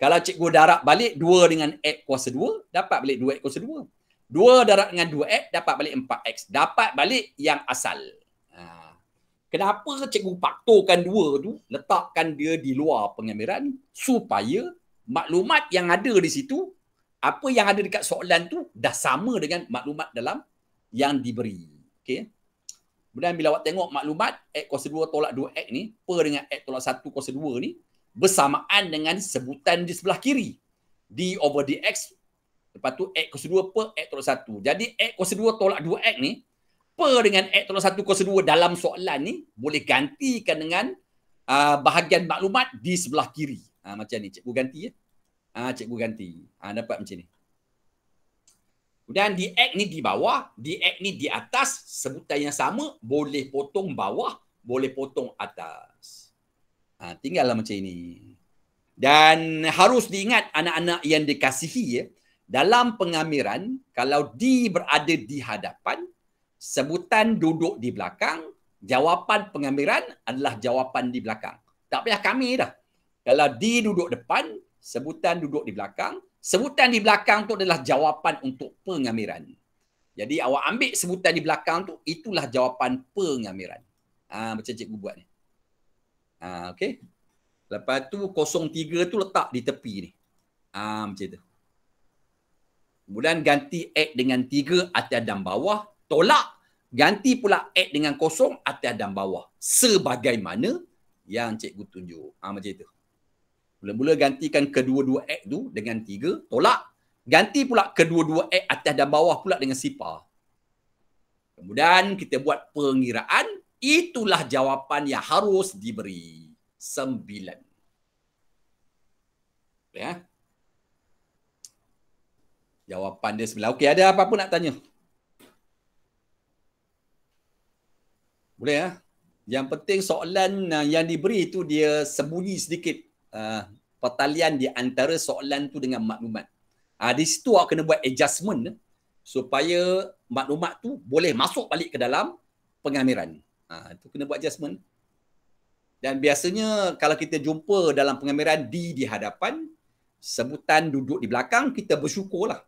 A: Kalau cikgu darab balik dua dengan x kuasa dua dapat balik dua x kuasa dua. Dua darab dengan dua x dapat balik empat x Dapat balik yang asal. Ha. Kenapa cikgu faktorkan dua tu, letakkan dia di luar pengambiran supaya maklumat yang ada di situ, apa yang ada dekat soalan tu dah sama dengan maklumat dalam yang diberi. Okey. Kemudian bila awak tengok maklumat Act Kuasa 2 tolak 2 Act ni per dengan Act tolak 1 Kuasa 2 ni bersamaan dengan sebutan di sebelah kiri. D over DX lepas tu Act Kuasa 2 per Act tolak 1. Jadi Act Kuasa 2 tolak 2 Act ni per dengan Act tolak 1 Kuasa 2 dalam soalan ni boleh gantikan dengan uh, bahagian maklumat di sebelah kiri ha, macam ni cikgu ganti ya ah ha, cikgu ganti ah ha, dapat macam ni dan di ni di bawah di ni di atas sebutan yang sama boleh potong bawah boleh potong atas ha, tinggallah macam ini dan harus diingat anak-anak yang dikasihi ya dalam pengamiran kalau di berada di hadapan sebutan duduk di belakang jawapan pengamiran adalah jawapan di belakang tak payah kami dah kalau D duduk depan, sebutan duduk di belakang. Sebutan di belakang tu adalah jawapan untuk pengamiran. Jadi awak ambil sebutan di belakang tu, itulah jawapan pengamiran. Ha, ah, macam cikgu buat ni. Ha, ah, okay. Lepas tu, kosong tiga tu letak di tepi ni. Ha, macam tu. Kemudian ganti X dengan tiga atas dan bawah. Tolak. Ganti pula X dengan kosong atas dan bawah. Sebagaimana yang cikgu tunjuk. Ha, macam itu. Mula-mula gantikan kedua-dua act tu dengan tiga, tolak. Ganti pula kedua-dua act atas dan bawah pula dengan sifar Kemudian kita buat pengiraan, itulah jawapan yang harus diberi. Sembilan. Ya. Jawapan dia sembilan. Okey, ada apa-apa nak tanya? Boleh ya? Yang penting soalan uh, yang diberi itu dia sembunyi sedikit uh, pertalian di antara soalan tu dengan maklumat. Uh, di situ awak kena buat adjustment eh, supaya maklumat tu boleh masuk balik ke dalam pengamiran. Uh, ah, itu kena buat adjustment. Dan biasanya kalau kita jumpa dalam pengamiran di di hadapan, sebutan duduk di belakang, kita bersyukurlah.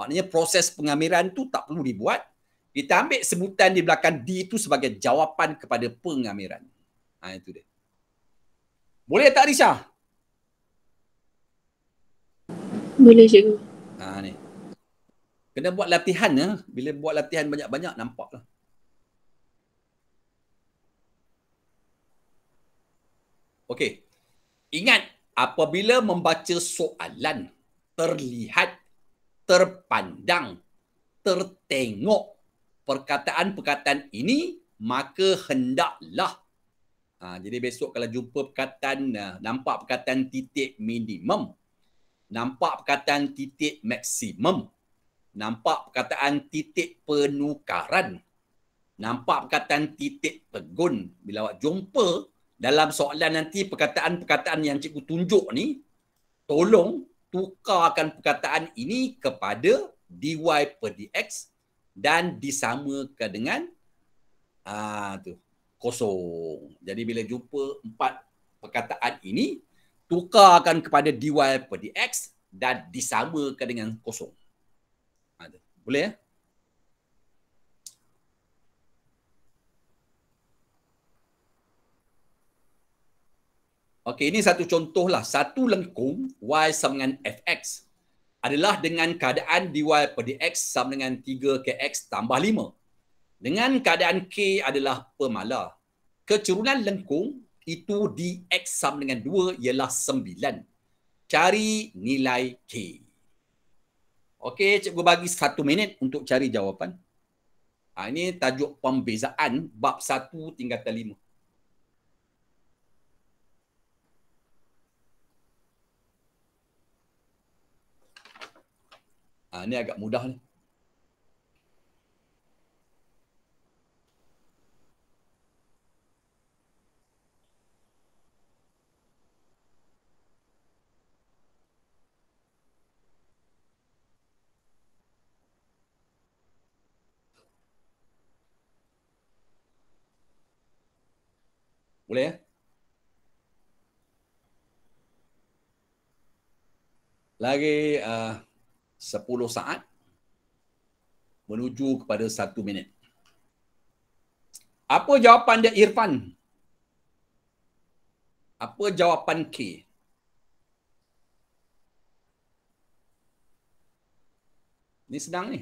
A: Maknanya proses pengamiran tu tak perlu dibuat. Kita ambil sebutan di belakang D itu sebagai jawapan kepada pengamiran. Ha, itu dia. Boleh tak Risha? Boleh cikgu. Ha ni. Kena buat latihan ya. Bila buat latihan banyak-banyak nampak lah. Okey. Ingat apabila membaca soalan terlihat terpandang tertengok perkataan-perkataan ini maka hendaklah ha, jadi besok kalau jumpa perkataan ha, nampak perkataan titik minimum nampak perkataan titik maksimum nampak perkataan titik penukaran nampak perkataan titik tegun. bila awak jumpa dalam soalan nanti perkataan-perkataan yang cikgu tunjuk ni tolong tukarkan perkataan ini kepada dy per dx dan disamakan dengan ah tu kosong jadi bila jumpa empat perkataan ini tukarkan kepada dy per dx dan disamakan dengan kosong. Ha, Boleh ya? Okey, ini satu contohlah. Satu lengkung y sama dengan fx adalah dengan keadaan dy per dx sama dengan 3kx tambah 5. Dengan keadaan k adalah pemala. Kecurunan lengkung itu di X sama dengan 2 ialah 9. Cari nilai K. Okey, cikgu bagi satu minit untuk cari jawapan. Ha, ini tajuk pembezaan bab 1 tingkatan 5. Ha, ini agak mudah ni. Boleh ya? Lagi uh, 10 saat menuju kepada 1 minit. Apa jawapan dia Irfan? Apa jawapan K? Ni sedang ni.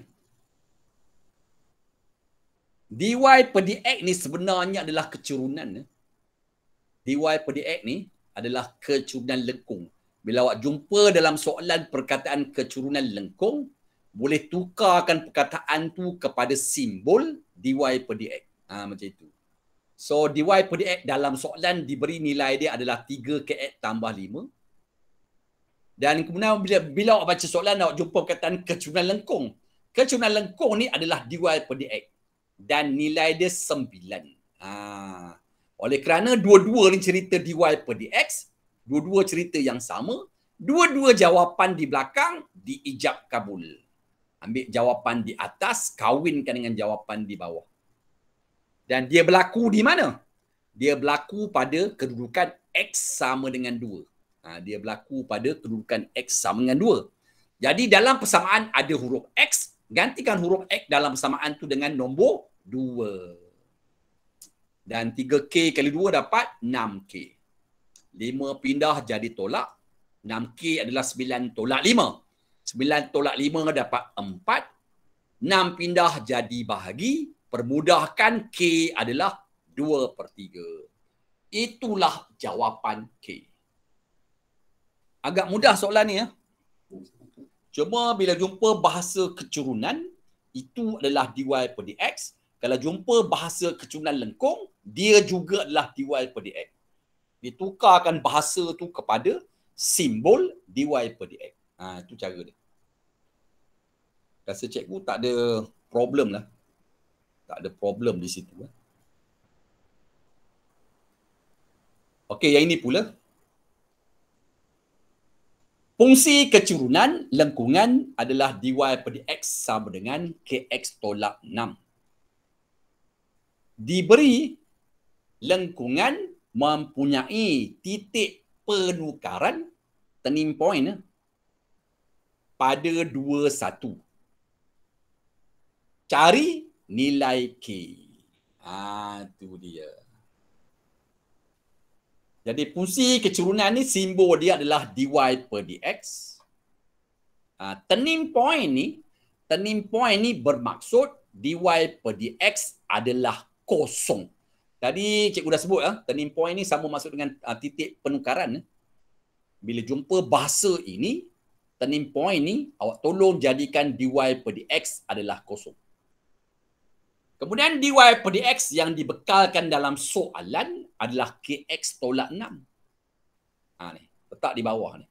A: DY per DX ni sebenarnya adalah kecurunan. Eh? riwayat PDX ni adalah kecurunan lengkung. Bila awak jumpa dalam soalan perkataan kecurunan lengkung, boleh tukarkan perkataan tu kepada simbol DY per DX. Ha, macam itu. So DY per DX dalam soalan diberi nilai dia adalah 3 KX tambah 5. Dan kemudian bila, bila awak baca soalan, awak jumpa perkataan kecurunan lengkung. Kecurunan lengkung ni adalah DY per DX. Dan nilai dia 9. Haa. Oleh kerana dua-dua ni cerita DY per DX, dua-dua cerita yang sama, dua-dua jawapan di belakang diijab kabul. Ambil jawapan di atas, kawinkan dengan jawapan di bawah. Dan dia berlaku di mana? Dia berlaku pada kedudukan X sama dengan 2. Ha, dia berlaku pada kedudukan X sama dengan 2. Jadi dalam persamaan ada huruf X, gantikan huruf X dalam persamaan tu dengan nombor 2. Dan 3K kali 2 dapat 6K. 5 pindah jadi tolak. 6K adalah 9 tolak 5. 9 tolak 5 dapat 4. 6 pindah jadi bahagi. Permudahkan K adalah 2 per 3. Itulah jawapan K. Agak mudah soalan ni ya. Cuma bila jumpa bahasa kecurunan, itu adalah dy per dx kalau jumpa bahasa kecunan lengkung, dia juga adalah DY per DX. Dia tukarkan bahasa tu kepada simbol DY per DX. Ha, itu cara dia. Rasa cikgu tak ada problem lah. Tak ada problem di situ. Lah. Okey, yang ini pula. Fungsi kecurunan lengkungan adalah dy per dx sama dengan kx tolak diberi lengkungan mempunyai titik penukaran turning point eh, pada dua satu, cari nilai K ha tu dia jadi fungsi kecurunan ni simbol dia adalah dy per dx ha, turning point ni turning point ni bermaksud dy per dx adalah kosong. Tadi cikgu dah sebut ya, turning point ni sama masuk dengan uh, titik penukaran. Eh. Bila jumpa bahasa ini, turning point ni awak tolong jadikan dy per dx adalah kosong. Kemudian dy per dx yang dibekalkan dalam soalan adalah kx tolak 6. Ha, ni, letak di bawah ni.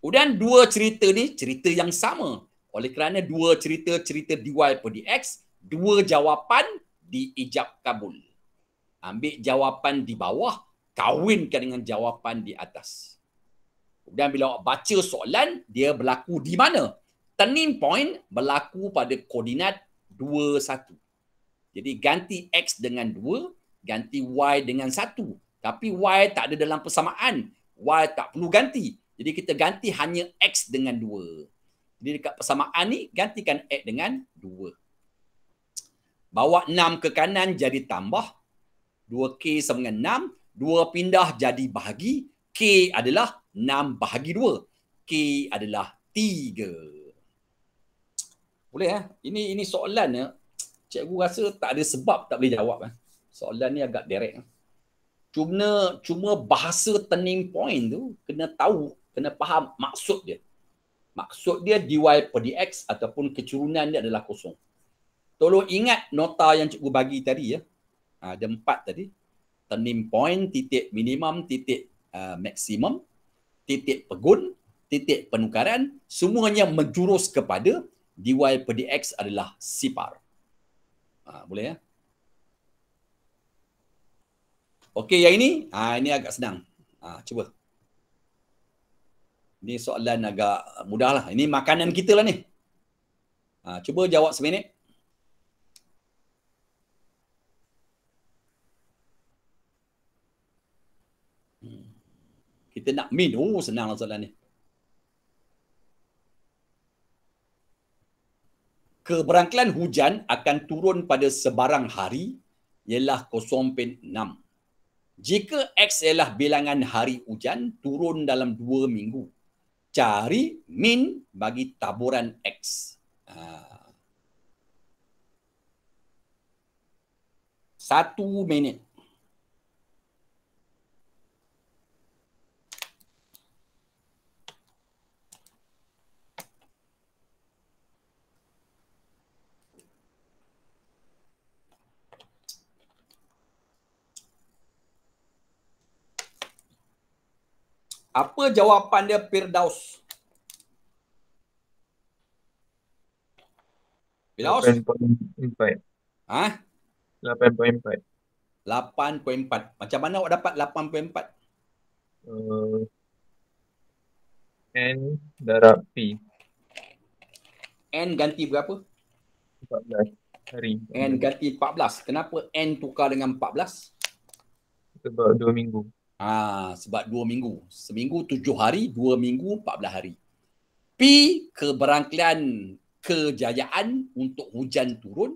A: Kemudian dua cerita ni cerita yang sama. Oleh kerana dua cerita cerita dy per dx, dua jawapan diijab kabul. Ambil jawapan di bawah, kawinkan dengan jawapan di atas. Kemudian bila awak baca soalan, dia berlaku di mana? Turning point berlaku pada koordinat 2, 1. Jadi ganti X dengan 2, ganti Y dengan 1. Tapi Y tak ada dalam persamaan. Y tak perlu ganti. Jadi kita ganti hanya X dengan 2. Jadi dekat persamaan ni, gantikan X dengan 2. Bawa 6 ke kanan jadi tambah. 2K sama dengan 6. 2 pindah jadi bahagi. K adalah 6 bahagi 2. K adalah 3. Boleh eh? Ini ini soalan ya. Cikgu rasa tak ada sebab tak boleh jawab eh. Soalan ni agak direct. Eh? Cuma cuma bahasa turning point tu kena tahu, kena faham maksud dia. Maksud dia dy per dx ataupun kecurunan dia adalah kosong tolong ingat nota yang cikgu bagi tadi ya. Ah, ada empat tadi. Turning point, titik minimum, titik uh, maksimum, titik pegun, titik penukaran. Semuanya menjurus kepada dy per dx adalah sipar. Ha, ah, boleh ya? Okey, yang ini. Ha, ini agak senang. Ha, cuba. Ini soalan agak mudah lah. Ini makanan kita lah ni. Ha, cuba jawab seminit. kita nak min oh senanglah soalan ni keberangkalan hujan akan turun pada sebarang hari ialah 0.6 jika x ialah bilangan hari hujan turun dalam 2 minggu cari min bagi taburan x ha. satu minit Apa jawapan dia Firdaus? Firdaus? 8.4. Ha? 8.4. 8.4. Macam mana awak dapat 8.4? Uh, N darab P. N ganti berapa? 14 hari. N ganti 14. Kenapa N tukar dengan 14? Sebab 2 minggu. Ah, sebab dua minggu. Seminggu tujuh hari, dua minggu empat belas hari. P, keberangkalan kejayaan untuk hujan turun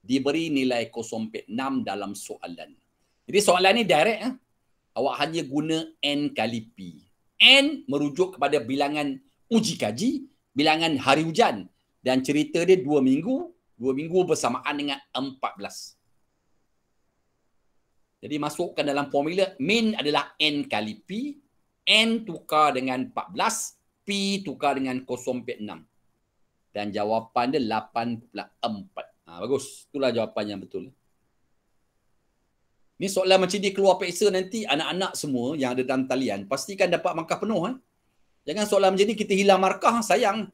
A: diberi nilai 0.6 dalam soalan. Jadi soalan ni direct. Eh? Awak hanya guna N kali P. N merujuk kepada bilangan uji kaji, bilangan hari hujan. Dan cerita dia dua minggu, dua minggu bersamaan dengan empat belas. Jadi masukkan dalam formula min adalah n kali p, n tukar dengan 14, p tukar dengan 0.6. Dan jawapan dia 8.4. Ha, bagus. Itulah jawapan yang betul. Ni soalan macam ni keluar peksa nanti anak-anak semua yang ada dalam talian pastikan dapat markah penuh. Eh? Jangan soalan macam ni kita hilang markah, sayang.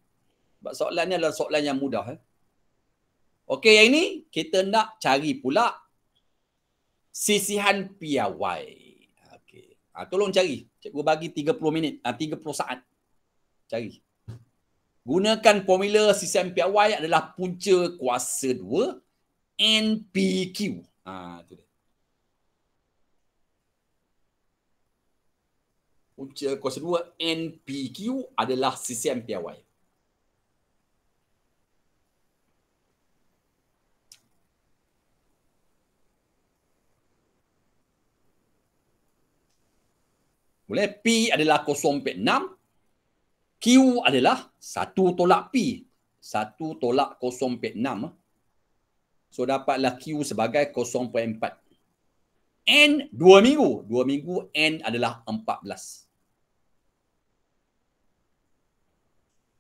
A: Sebab soalan ni adalah soalan yang mudah. Eh? Okey, yang ini kita nak cari pula sisihan piawai. Okey. Ha, tolong cari. Cikgu bagi 30 minit, ah, uh, 30 saat. Cari. Gunakan formula sisihan piawai adalah punca kuasa 2 NPQ. Ha, ah, tu Punca kuasa 2 NPQ adalah sisihan piawai. Boleh? P adalah 0.6. Q adalah satu tolak P. satu tolak 0.6. Eh. So, dapatlah Q sebagai 0.4. N dua minggu. dua minggu N adalah 14.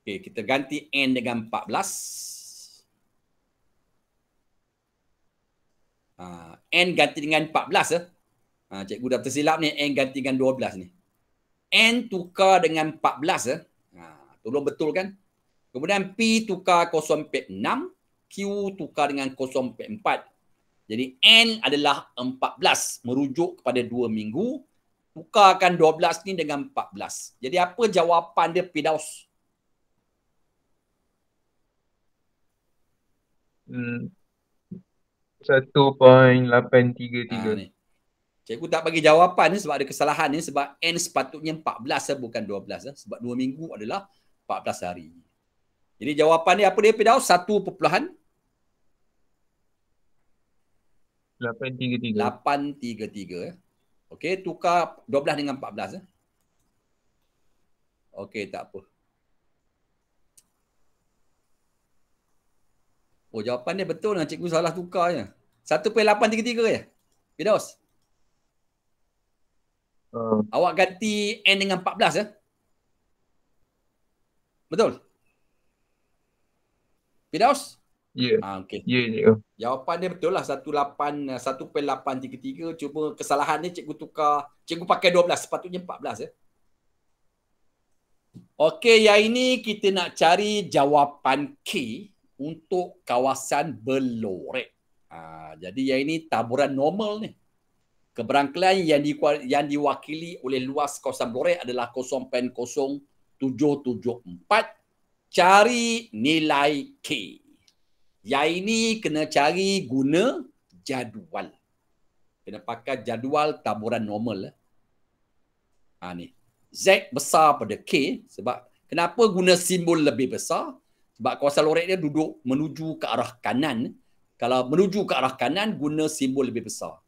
A: Okay, kita ganti N dengan 14. Uh, ah, N ganti dengan 14 eh. Uh, cikgu dah tersilap ni N ganti dengan 12 ni. N tukar dengan 14 eh. Ha, tolong betul kan? Kemudian P tukar 0.6, Q tukar dengan 0.4. Jadi N adalah 14 merujuk kepada 2 minggu. Tukarkan 12 ni dengan 14. Jadi apa jawapan dia Pidaus? Hmm. 1.833 ha, ni. Cikgu tak bagi jawapan eh, sebab ada kesalahan ni eh, sebab N sepatutnya 14 eh, bukan 12 sebab 2 minggu adalah 14 hari. Jadi jawapan ni apa dia Pidaw? 1 perpuluhan 833. 833. Okey, tukar 12 dengan 14 eh. Okey, tak apa. Oh, jawapan dia betul dengan cikgu salah tukar je. 1.833 je. Pidaus. 1.833. Uh. Awak ganti N dengan 14 ya? Eh? Betul? Pidaus? Ya. Yeah. Ah, okay. yeah, Yeah. Ya. Jawapan dia betul lah. 1.833. Eh, Cuma kesalahan ni cikgu tukar. Cikgu pakai 12. Sepatutnya 14 ya. Eh? Okey, yang ini kita nak cari jawapan K untuk kawasan berlorek. Ah, jadi ya ini taburan normal ni keberangkalan yang di, yang diwakili oleh luas kawasan Blore adalah 0.0774 cari nilai K. Ya ini kena cari guna jadual. Kena pakai jadual taburan normal. Lah. Ha, ni. Z besar pada K sebab kenapa guna simbol lebih besar? Sebab kawasan lorek dia duduk menuju ke arah kanan. Kalau menuju ke arah kanan, guna simbol lebih besar.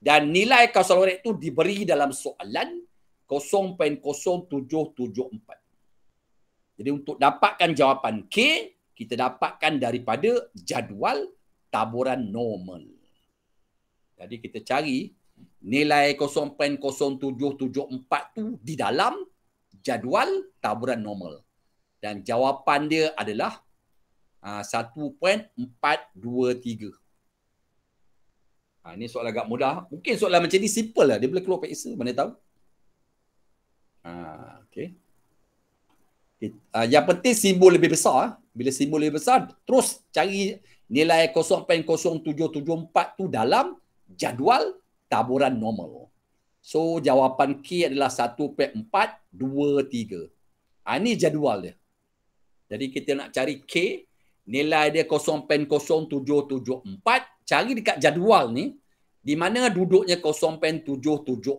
A: Dan nilai causal rate itu diberi dalam soalan 0.0774. Jadi untuk dapatkan jawapan K, kita dapatkan daripada jadual taburan normal. Jadi kita cari nilai 0.0774 tu di dalam jadual taburan normal. Dan jawapan dia adalah 1.423. Ah, Ha, ini soalan agak mudah. Mungkin soalan macam ni simple lah. Dia boleh keluar peksa. Mana tahu? Ha, okay. okay. Ah, ha, yang penting simbol lebih besar. Ah. Bila simbol lebih besar, terus cari nilai 0.0774 tu dalam jadual taburan normal. So, jawapan K adalah 1.423. Ha, ah, ini jadual dia. Jadi, kita nak cari K. Nilai dia 0.0774 cari dekat jadual ni di mana duduknya 0.774.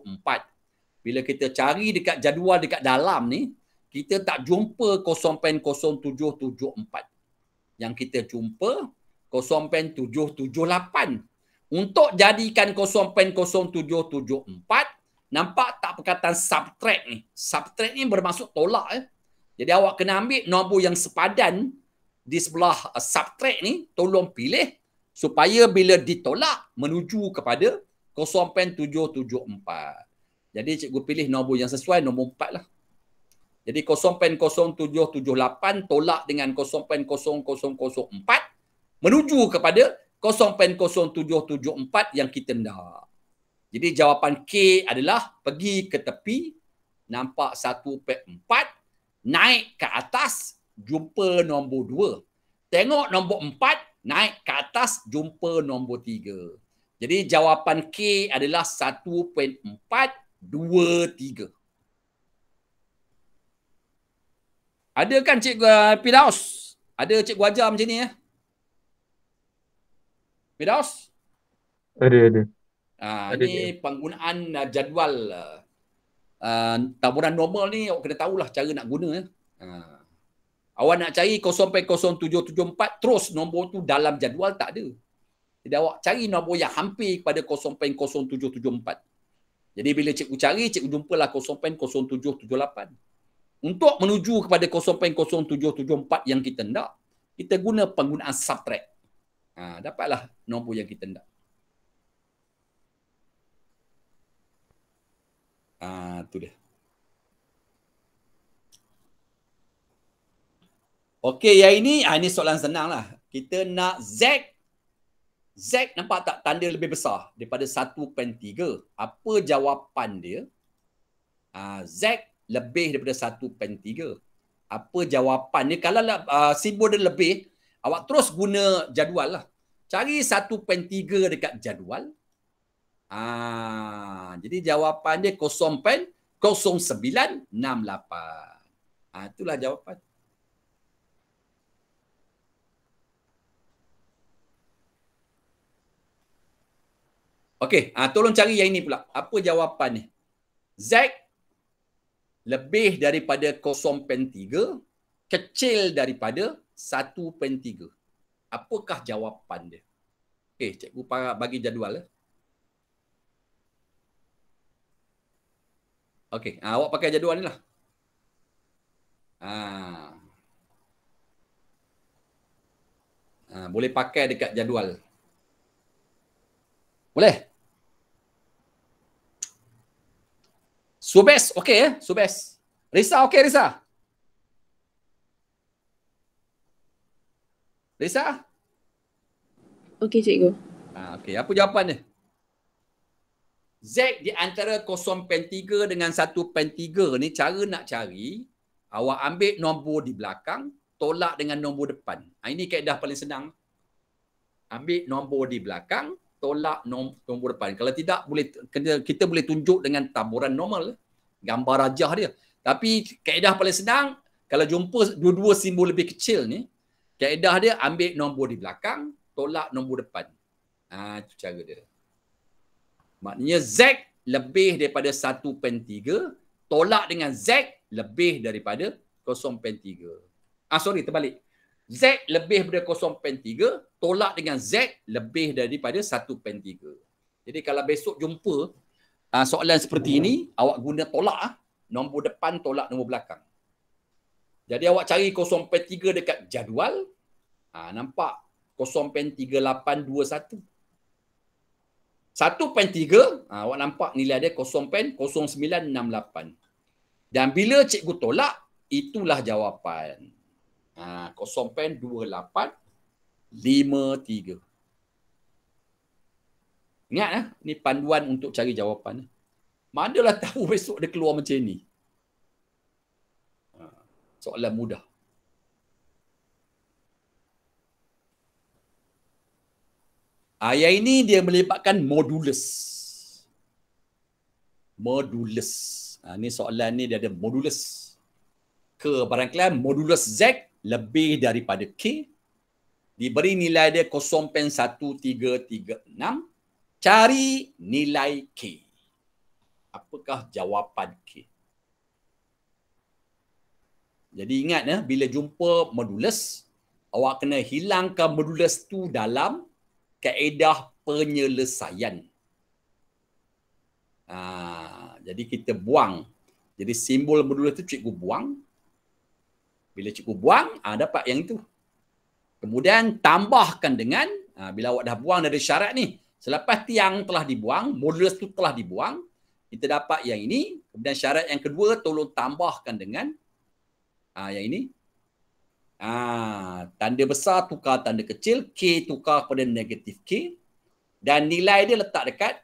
A: Bila kita cari dekat jadual dekat dalam ni, kita tak jumpa 0.0774. Yang kita jumpa 0.778. Untuk jadikan 0.0774, nampak tak perkataan subtract ni? Subtract ni bermaksud tolak. Eh. Jadi awak kena ambil nombor yang sepadan di sebelah eh, subtract ni, tolong pilih 0.0778 supaya bila ditolak menuju kepada 0.774. Jadi cikgu pilih nombor yang sesuai nombor 4 lah. Jadi 0.0778 tolak dengan 0.0004 menuju kepada 0.0774 yang kita nak. Jadi jawapan K adalah pergi ke tepi nampak 1.4 naik ke atas jumpa nombor 2. Tengok nombor 4 naik ke atas jumpa nombor tiga. Jadi jawapan K adalah 1.423. Ada kan cik Cikgu Pidaus? Eh, ada cik Ajar macam ni ya? Eh? Pidaus? Ada, ada. Ha, ada ini dia. penggunaan eh, jadual uh, taburan normal ni awak kena tahulah cara nak guna ya. Uh. Awak nak cari 0.0774 terus nombor tu dalam jadual tak ada. Jadi awak cari nombor yang hampir pada 0.0774. Jadi bila cikgu cari, cikgu jumpalah 0.0778. Untuk menuju kepada 0.0774 yang kita hendak, kita guna penggunaan subtract. Ha, dapatlah nombor yang kita hendak. Ah, ha, tu dia. Okey, yang ini, ha, ini soalan senang lah. Kita nak Z. Z nampak tak tanda lebih besar daripada 1 pen Apa jawapan dia? Ha, Z lebih daripada 1 pen Apa jawapan dia? Kalau uh, ah, simbol dia lebih, awak terus guna jadual lah. Cari 1 pen dekat jadual. Ha, jadi jawapan dia 0 pen 0968. Ha, itulah jawapan. Okey, uh, tolong cari yang ini pula. Apa jawapan ni? Z lebih daripada 0.3 kecil daripada 1.3. Apakah jawapan dia? Okey, cikgu bagi jadual. Eh. Okey, uh, awak pakai jadual ni lah. Uh, uh, boleh pakai dekat jadual. Boleh? So best, okay. Eh? So best. Risa, okay Risa. Risa? Okay, cikgu. Ah, okay, apa jawapan dia? Z di antara kosong pen 3 dengan satu pen 3 ni cara nak cari awak ambil nombor di belakang tolak dengan nombor depan. Ha, ini kaedah paling senang. Ambil nombor di belakang tolak nombor depan. Kalau tidak boleh kita boleh tunjuk dengan taburan normal gambar rajah dia. Tapi kaedah paling senang kalau jumpa dua-dua simbol lebih kecil ni, kaedah dia ambil nombor di belakang, tolak nombor depan. Ha, itu cara dia. Maknanya Z lebih daripada 1.3, tolak dengan Z lebih daripada 0.3. Ah sorry terbalik. Z lebih daripada 0.3 tolak dengan Z lebih daripada 1.3. Jadi kalau besok jumpa uh, soalan seperti ini, hmm. awak guna tolak ah, nombor depan tolak nombor belakang. Jadi awak cari 0.3 dekat jadual, uh, nampak 0.3821. 1 pen 3, aa, awak nampak nilai dia 0 pen 0968. Dan bila cikgu tolak, itulah jawapan. Ha, Kosongpen dua lapan lima tiga. Ingat ya, ha? ni panduan untuk cari jawapan. Ha? Manalah tahu besok dia keluar macam ni. Soalan mudah. Ayat ini dia melibatkan modulus. Modulus. Ha, ini soalan ni dia ada modulus. Ke barangkali modulus Z lebih daripada K diberi nilai dia 0.1336 cari nilai K apakah jawapan K jadi ingat ya bila jumpa modulus awak kena hilangkan modulus tu dalam kaedah penyelesaian ha, jadi kita buang jadi simbol modulus tu cikgu buang bila cikgu buang, ah dapat yang itu. Kemudian tambahkan dengan ah bila awak dah buang dari syarat ni, selepas tiang telah dibuang, modulus tu telah dibuang, kita dapat yang ini. Kemudian syarat yang kedua tolong tambahkan dengan ah yang ini. Ah tanda besar tukar tanda kecil, K tukar kepada negatif K dan nilai dia letak dekat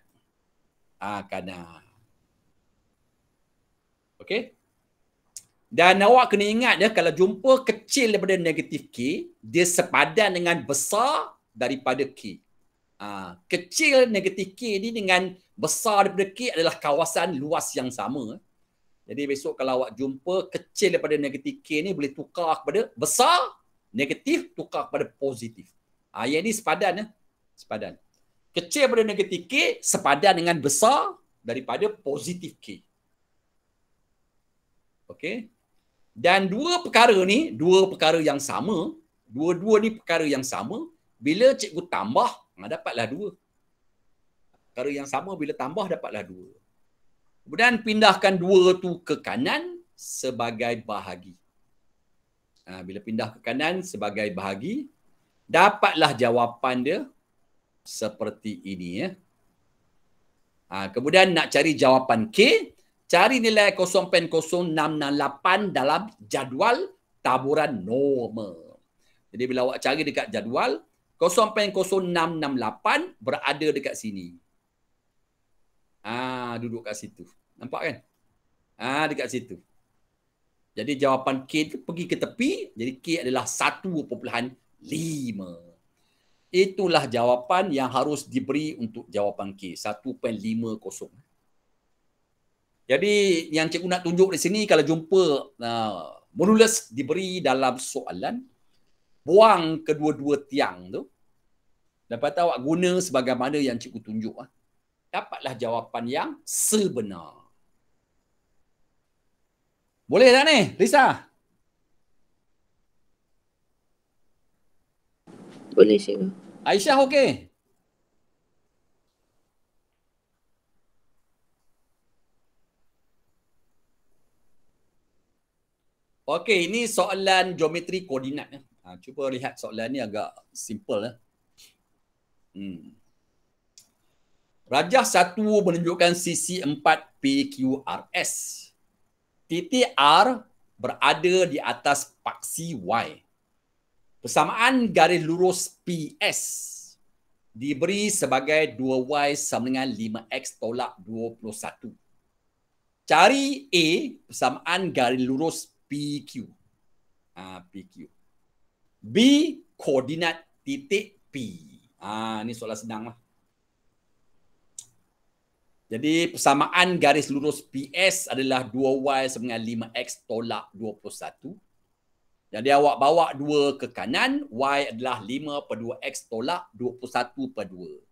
A: ah kanan. Okey. Dan awak kena ingat ya, kalau jumpa kecil daripada negatif K, dia sepadan dengan besar daripada K. Ha, kecil negatif K ni dengan besar daripada K adalah kawasan luas yang sama. Jadi besok kalau awak jumpa kecil daripada negatif K ni boleh tukar kepada besar, negatif tukar kepada positif. Ha, yang ni sepadan ya. Sepadan. Kecil daripada negatif K sepadan dengan besar daripada positif K. Okay. Dan dua perkara ni, dua perkara yang sama, dua-dua ni perkara yang sama, bila cikgu tambah, ha, dapatlah dua. Perkara yang sama bila tambah, dapatlah dua. Kemudian pindahkan dua tu ke kanan sebagai bahagi. Ha, bila pindah ke kanan sebagai bahagi, dapatlah jawapan dia seperti ini. Ya. Ha, kemudian nak cari jawapan K, cari nilai 0.068 dalam jadual taburan normal. Jadi bila awak cari dekat jadual 0.0668 berada dekat sini. Ah ha, duduk kat situ. Nampak kan? Ah ha, dekat situ. Jadi jawapan K itu pergi ke tepi, jadi K adalah 1.5. Itulah jawapan yang harus diberi untuk jawapan K, 1.50. Jadi yang cikgu nak tunjuk di sini kalau jumpa uh, menulis diberi dalam soalan buang kedua-dua tiang tu. Dapat tahu awak guna sebagaimana yang cikgu tunjuk ah. Dapatlah jawapan yang sebenar. Boleh tak ni, Lisa? Boleh, cikgu. Aisyah okey? Okey, ini soalan geometri koordinat. Eh. Ha, cuba lihat soalan ni agak simple. Eh. Hmm. Rajah satu menunjukkan sisi 4 PQRS. Titik R berada di atas paksi Y. Persamaan garis lurus PS diberi sebagai 2Y sama dengan 5X tolak 21. Cari A persamaan garis lurus PQ. Ha, ah, PQ. B koordinat titik P. Ha, ah, ini soalan senang lah. Jadi persamaan garis lurus PS adalah 2Y sama dengan 5X tolak 21. Jadi awak bawa 2 ke kanan, Y adalah 5 per 2X tolak 21 per 2.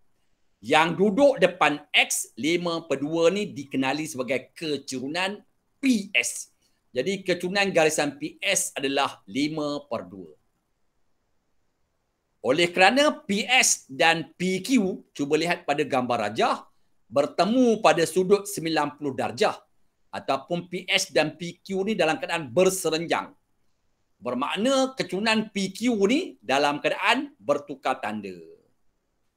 A: Yang duduk depan X, 5 per 2 ni dikenali sebagai kecerunan PS. Jadi kecunan garisan PS adalah 5 per 2. Oleh kerana PS dan PQ, cuba lihat pada gambar rajah, bertemu pada sudut 90 darjah. Ataupun PS dan PQ ni dalam keadaan berserenjang. Bermakna kecunan PQ ni dalam keadaan bertukar tanda.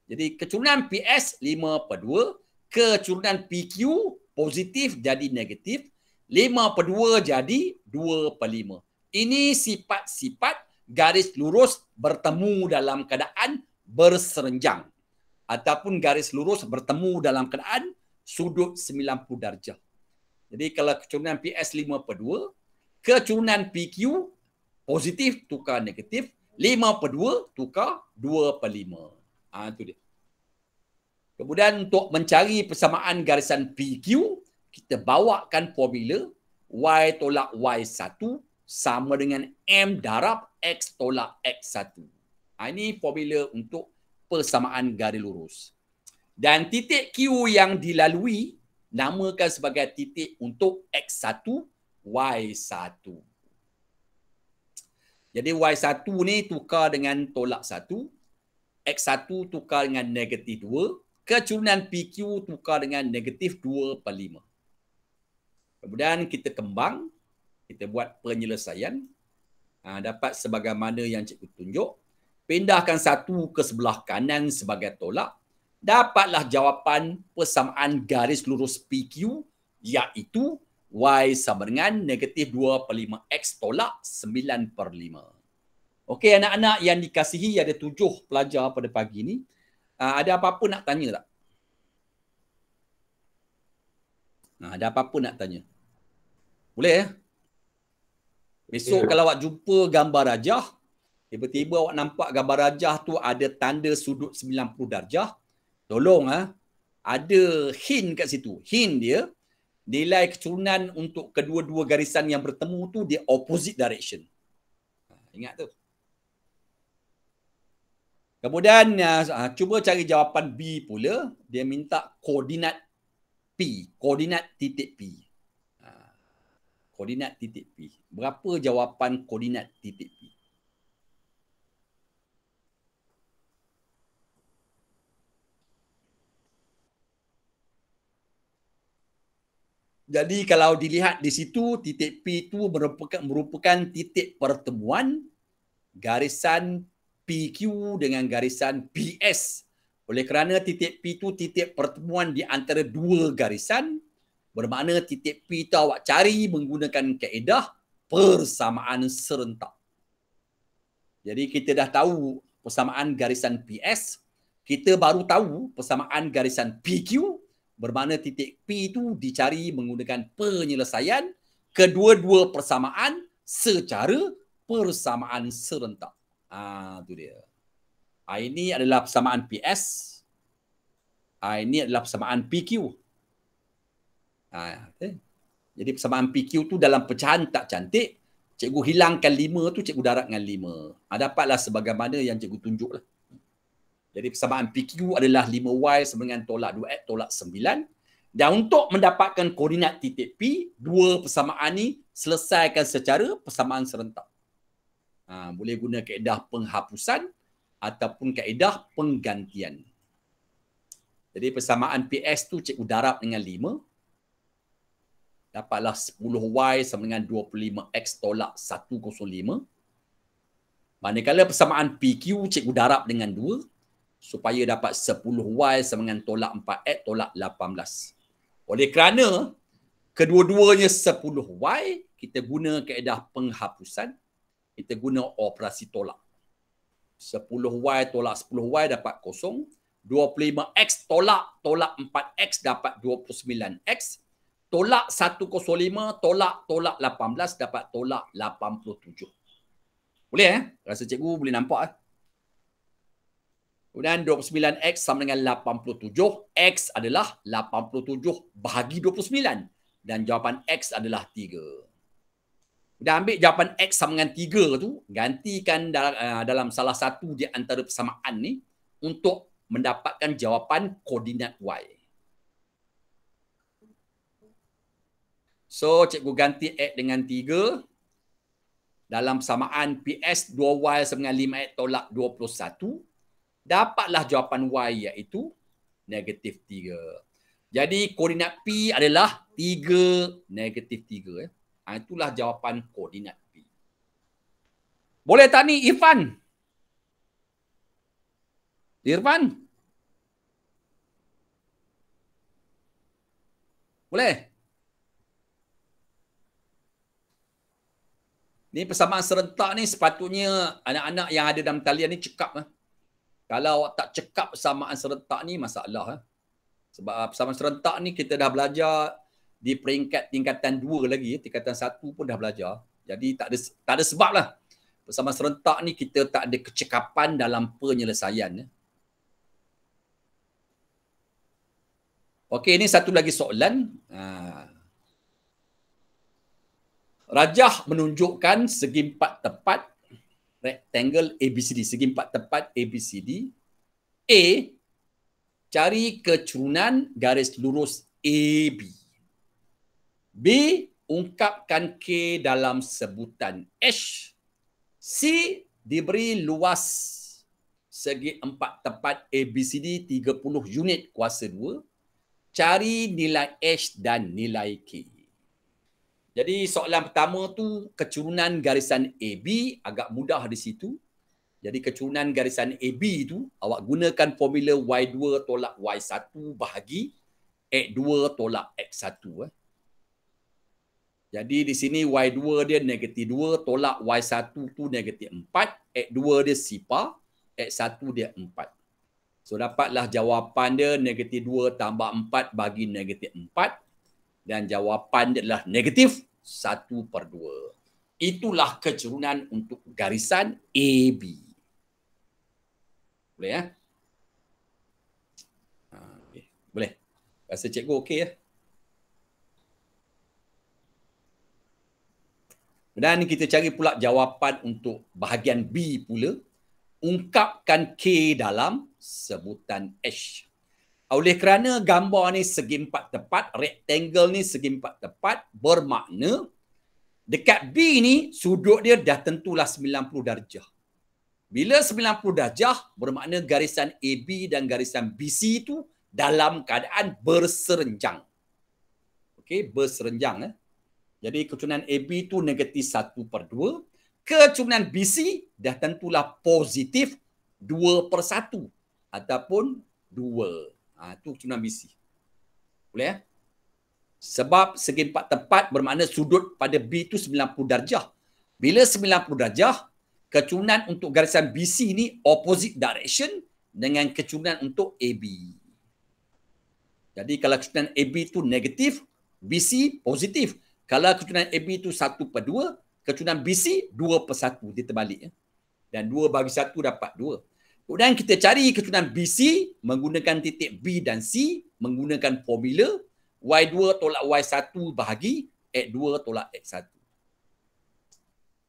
A: Jadi kecunan PS 5 per 2, kecunan PQ positif jadi negatif. 5 per 2 jadi 2 per 5. Ini sifat-sifat garis lurus bertemu dalam keadaan berserenjang. Ataupun garis lurus bertemu dalam keadaan sudut 90 darjah. Jadi kalau kecurunan PS 5 per 2, kecurunan PQ positif tukar negatif, 5 per 2 tukar 2 per 5. Ha, itu dia. Kemudian untuk mencari persamaan garisan PQ, kita bawakan formula y tolak y1 sama dengan m darab x tolak x1. Ha, ini formula untuk persamaan garis lurus. Dan titik Q yang dilalui namakan sebagai titik untuk x1, y1. Jadi y1 ni tukar dengan tolak 1. x1 tukar dengan negatif 2. Kecurunan PQ tukar dengan negatif 2 per 5. Kemudian kita kembang, kita buat penyelesaian ha, dapat sebagaimana yang cikgu tunjuk, pindahkan satu ke sebelah kanan sebagai tolak, dapatlah jawapan persamaan garis lurus PQ iaitu Y sama dengan negatif 2 per 5 X tolak 9 per 5. Okey anak-anak yang dikasihi ada tujuh pelajar pada pagi ini. Ah, ada apa-apa nak tanya tak? Ah, ada apa-apa nak tanya? Boleh eh? ya? Besok yeah. kalau awak jumpa gambar rajah, tiba-tiba awak nampak gambar rajah tu ada tanda sudut 90 darjah, tolong ah ada hin kat situ. Hin dia nilai keturunan untuk kedua-dua garisan yang bertemu tu dia opposite direction. Ingat tu. Kemudian uh, cuba cari jawapan B pula, dia minta koordinat P, koordinat titik P koordinat titik P. Berapa jawapan koordinat titik P? Jadi kalau dilihat di situ titik P itu merupakan merupakan titik pertemuan garisan PQ dengan garisan PS. Oleh kerana titik P itu titik pertemuan di antara dua garisan, Bermakna titik P itu awak cari menggunakan kaedah persamaan serentak. Jadi kita dah tahu persamaan garisan PS. Kita baru tahu persamaan garisan PQ. Bermakna titik P itu dicari menggunakan penyelesaian kedua-dua persamaan secara persamaan serentak. Ah, tu dia. Ha, ini adalah persamaan PS. Ha, ini adalah persamaan PQ. Ha, okay. Jadi persamaan PQ tu dalam pecahan tak cantik, cikgu hilangkan lima tu, cikgu darat dengan lima. Ha, dapatlah sebagaimana yang cikgu tunjuk lah. Jadi persamaan PQ adalah lima y sama dengan tolak dua x tolak sembilan. Dan untuk mendapatkan koordinat titik P, dua persamaan ni selesaikan secara persamaan serentak. Ha, boleh guna kaedah penghapusan ataupun kaedah penggantian. Jadi persamaan PS tu cikgu darab dengan dapatlah 10Y sama dengan 25X tolak 105. Manakala persamaan PQ cikgu darab dengan 2 supaya dapat 10Y sama dengan tolak 4X tolak 18. Oleh kerana kedua-duanya 10Y, kita guna kaedah penghapusan. Kita guna operasi tolak. 10Y tolak 10Y dapat kosong. 25X tolak tolak 4X dapat 29X tolak 105, tolak tolak 18 dapat tolak 87. Boleh eh? Rasa cikgu boleh nampak eh? Kemudian 29X sama dengan 87. X adalah 87 bahagi 29. Dan jawapan X adalah 3. Dan ambil jawapan X sama dengan 3 tu, gantikan dalam, eh, dalam salah satu di antara persamaan ni untuk mendapatkan jawapan koordinat Y. So cikgu ganti add dengan 3 dalam samaan PS 2Y dengan 5 add tolak 21 dapatlah jawapan Y iaitu negatif 3. Jadi koordinat P adalah 3 negatif 3. Ya. Ha, itulah jawapan koordinat P. Boleh tak ni Irfan? Irfan? Boleh? Ni persamaan serentak ni sepatutnya anak-anak yang ada dalam talian ni cekap. Eh. Kalau awak tak cekap persamaan serentak ni masalah. Eh. Sebab ah, persamaan serentak ni kita dah belajar di peringkat tingkatan dua lagi. Ya. Tingkatan satu pun dah belajar. Jadi tak ada, tak ada sebab lah. Persamaan serentak ni kita tak ada kecekapan dalam penyelesaian. Eh. Okey, ini satu lagi soalan. Haa. Ah, Rajah menunjukkan segi empat tepat rectangle ABCD. Segi empat tepat ABCD. A, cari kecerunan garis lurus AB. B, ungkapkan K dalam sebutan H. C, diberi luas segi empat tepat ABCD 30 unit kuasa 2. Cari nilai H dan nilai K. Jadi soalan pertama tu kecurunan garisan AB agak mudah di situ. Jadi kecurunan garisan AB itu awak gunakan formula Y2 tolak Y1 bahagi X2 tolak X1. Eh. Jadi di sini Y2 dia negatif 2 tolak Y1 tu negatif 4. X2 dia sipar. X1 dia 4. So dapatlah jawapan dia negatif 2 tambah 4 bagi negatif 4 dan jawapan dia adalah negatif 1 per 2. Itulah kecerunan untuk garisan AB. Boleh ya? Ha, okay. Boleh. Rasa cikgu okey ya? Dan kita cari pula jawapan untuk bahagian B pula. Ungkapkan K dalam sebutan H. Oleh kerana gambar ni segi empat tepat, rectangle ni segi empat tepat, bermakna dekat B ni sudut dia dah tentulah 90 darjah. Bila 90 darjah, bermakna garisan AB dan garisan BC itu dalam keadaan berserenjang. Okey, berserenjang. Eh. Jadi kecunan AB itu negatif 1 per 2. Kecunan BC dah tentulah positif 2 per 1 ataupun 2. Ha, itu cuman BC, Boleh ya? Sebab segi empat tempat bermakna sudut pada B itu 90 darjah. Bila 90 darjah, kecunan untuk garisan BC ni opposite direction dengan kecunan untuk AB. Jadi kalau kecunan AB itu negatif, BC positif. Kalau kecunan AB itu 1 per 2, kecunan BC 2 per 1. Dia terbalik. Ya. Dan 2 bagi 1 dapat 2. Kemudian kita cari keturunan BC menggunakan titik B dan C menggunakan formula Y2 tolak Y1 bahagi X2 tolak X1.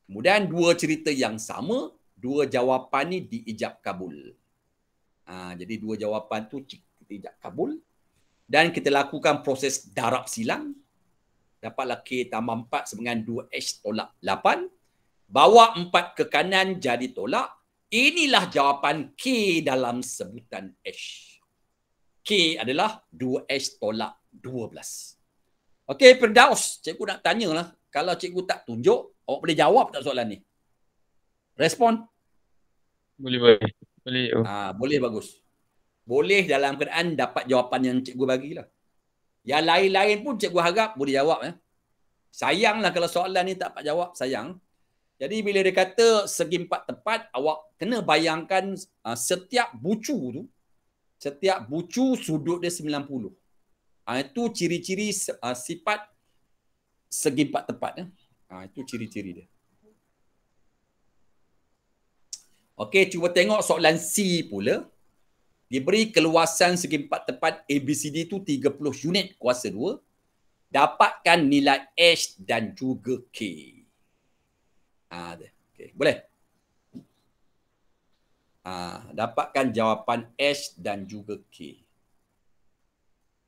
A: Kemudian dua cerita yang sama, dua jawapan ni diijab kabul. Ha, jadi dua jawapan tu kita ijab kabul. Dan kita lakukan proses darab silang. Dapatlah K tambah 4 sebenarnya 2H tolak 8. Bawa 4 ke kanan jadi tolak. Inilah jawapan K dalam sebutan H. K adalah 2H tolak 12. Okey, Perdaus. Cikgu nak tanya tanyalah. Kalau cikgu tak tunjuk, awak boleh jawab tak soalan ni? Respon? Boleh, boleh. Boleh, oh. ha, boleh bagus. Boleh dalam keadaan dapat jawapan yang cikgu bagilah. Yang lain-lain pun cikgu harap boleh jawab. Eh. Sayanglah kalau soalan ni tak dapat jawab. Sayang. Jadi bila dia kata segi empat tempat, awak kena bayangkan uh, setiap bucu tu, setiap bucu sudut dia 90. Uh, ah, itu ciri-ciri uh, sifat segi empat tempat. Eh? Uh, itu ciri-ciri dia. Okey, cuba tengok soalan C pula. Diberi keluasan segi empat tempat ABCD tu 30 unit kuasa 2. Dapatkan nilai H dan juga K ada. Okay. Boleh? Uh, dapatkan jawapan H dan juga K.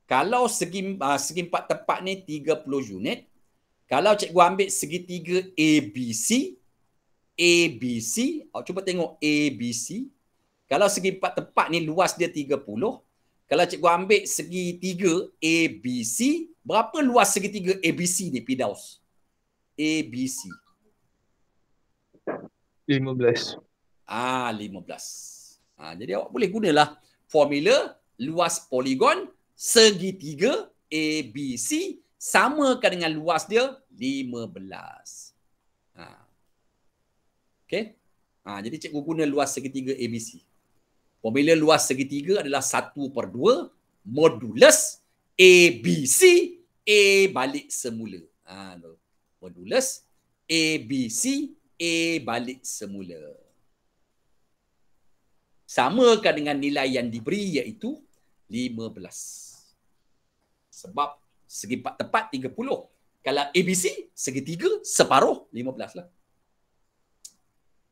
A: Kalau segi, uh, segi empat tepat ni 30 unit. Kalau cikgu ambil segitiga ABC. ABC. Oh, cuba tengok ABC. Kalau segi empat tepat ni luas dia 30. Kalau cikgu ambil segitiga ABC. Berapa luas segitiga ABC ni Pidaus? ABC. 15. Ah 15. Ah jadi awak boleh gunalah formula luas poligon segitiga ABC sama dengan luas dia 15. Ah. Okey. Ah jadi cikgu guna luas segitiga ABC. Formula luas segitiga adalah 1 per 2 modulus ABC A balik semula. ha, Modulus ABC A balik semula. sama kan dengan nilai yang diberi iaitu 15. Sebab segi empat tepat 30. Kalau ABC, segi 3, separuh 15 lah.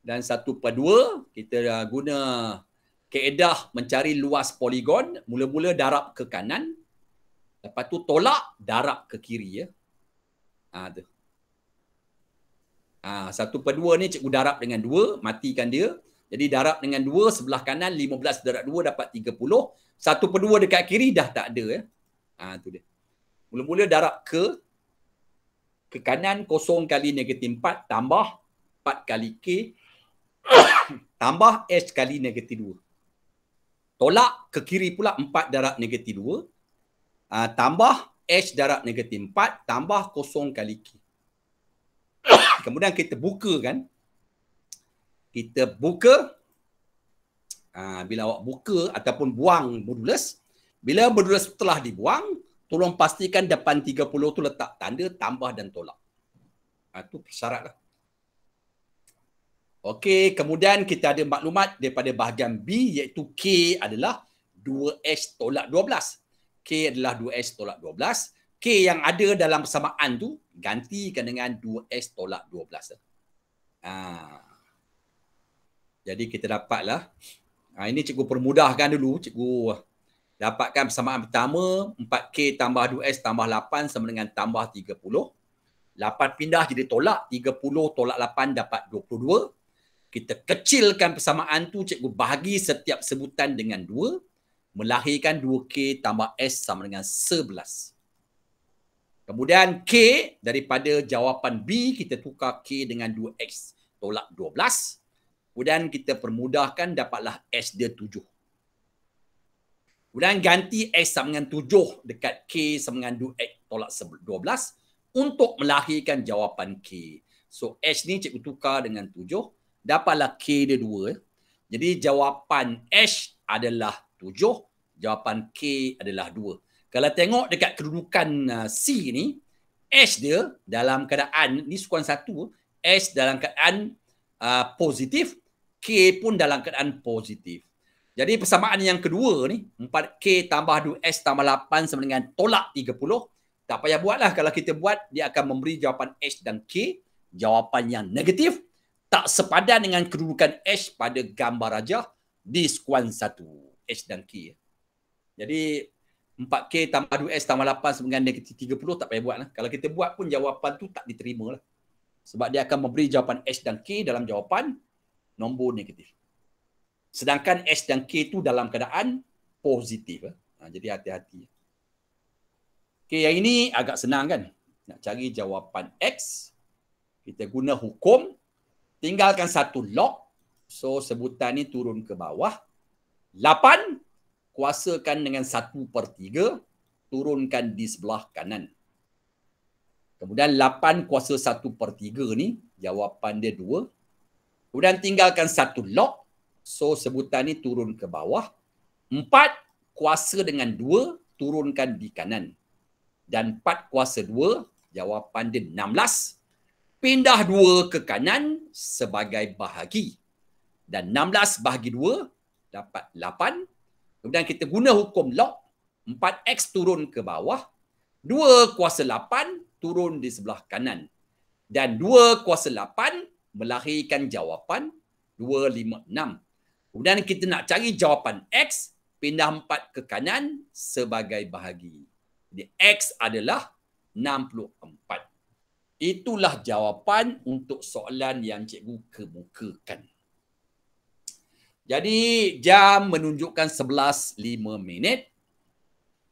A: Dan satu per dua, kita guna keedah mencari luas poligon. Mula-mula darab ke kanan. Lepas tu tolak, darab ke kiri. Ya. Ha, tu. Ha, satu per dua ni cikgu darab dengan dua, matikan dia. Jadi darab dengan dua, sebelah kanan 15 darab dua dapat 30. Satu per dua dekat kiri dah tak ada. Ya. Ha, tu dia. Mula-mula darab ke ke kanan kosong kali negatif empat tambah empat kali K tambah s kali negatif dua Tolak ke kiri pula empat darab negatif dua ha, tambah H darab negatif 4 tambah kosong kali K kemudian kita buka kan kita buka aa, ah, bila awak buka ataupun buang modulus bila modulus telah dibuang tolong pastikan depan 30 tu letak tanda tambah dan tolak itu ah, ha, syaratlah okey kemudian kita ada maklumat daripada bahagian B iaitu K adalah 2 S tolak 12 K adalah 2 S tolak K yang ada dalam persamaan tu gantikan dengan 2S tolak 12. Ha. Jadi kita dapatlah. Ha, ini cikgu permudahkan dulu. Cikgu dapatkan persamaan pertama. 4K tambah 2S tambah 8 sama dengan tambah 30. 8 pindah jadi tolak. 30 tolak 8 dapat 22. Kita kecilkan persamaan tu. Cikgu bahagi setiap sebutan dengan 2. Melahirkan 2K tambah S sama dengan 11. Kemudian K daripada jawapan B kita tukar K dengan 2X tolak 12. Kemudian kita permudahkan dapatlah S dia 7. Kemudian ganti S sama dengan 7 dekat K sama dengan 2X tolak 12 untuk melahirkan jawapan K. So S ni cikgu tukar dengan 7. Dapatlah K dia 2. Jadi jawapan S adalah 7. Jawapan K adalah 2. Kalau tengok dekat kedudukan uh, C ni, S dia dalam keadaan, ni sukuan satu, S dalam keadaan uh, positif, K pun dalam keadaan positif. Jadi persamaan yang kedua ni, 4K tambah 2S tambah 8 sama dengan tolak 30. Tak payah buat lah. Kalau kita buat, dia akan memberi jawapan H dan K. Jawapan yang negatif, tak sepadan dengan kedudukan H pada gambar rajah di sukuan satu. H dan K. Jadi 4K tambah 2S tambah 8 sebenarnya dia 30 tak payah buat lah. Kalau kita buat pun jawapan tu tak diterima lah. Sebab dia akan memberi jawapan S dan K dalam jawapan nombor negatif. Sedangkan S dan K tu dalam keadaan positif. Lah. Ha, jadi hati-hati. Okay, yang ini agak senang kan? Nak cari jawapan X. Kita guna hukum. Tinggalkan satu log. So sebutan ni turun ke bawah kuasakan dengan satu per tiga, turunkan di sebelah kanan. Kemudian lapan kuasa satu per tiga ni, jawapan dia dua. Kemudian tinggalkan satu log. So sebutan ni turun ke bawah. Empat kuasa dengan dua, turunkan di kanan. Dan empat kuasa dua, jawapan dia enam belas. Pindah dua ke kanan sebagai bahagi. Dan enam belas bahagi dua, dapat lapan. Kemudian kita guna hukum log 4x turun ke bawah 2 kuasa 8 turun di sebelah kanan dan 2 kuasa 8 melahirkan jawapan 256. Kemudian kita nak cari jawapan x pindah 4 ke kanan sebagai bahagi. Jadi x adalah 64. Itulah jawapan untuk soalan yang cikgu kemukakan. Jadi jam menunjukkan 11:05. minit.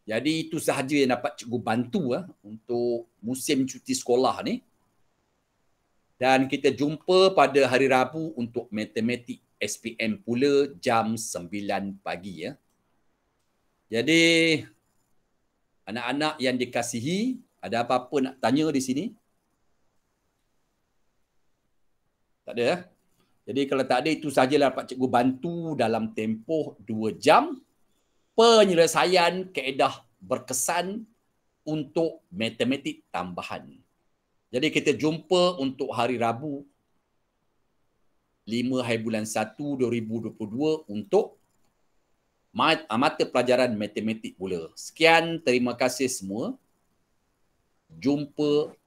A: Jadi itu sahaja yang dapat cikgu bantu eh, untuk musim cuti sekolah ni. Dan kita jumpa pada hari Rabu untuk matematik SPM pula jam 9 pagi. ya. Eh. Jadi anak-anak yang dikasihi, ada apa-apa nak tanya di sini? Tak ada ya? Eh? Jadi kalau tak ada itu sajalah Pak Cikgu bantu dalam tempoh 2 jam penyelesaian kaedah berkesan untuk matematik tambahan. Jadi kita jumpa untuk hari Rabu 5 hari bulan 1 2022 untuk ah, mata pelajaran matematik pula. Sekian terima kasih semua. Jumpa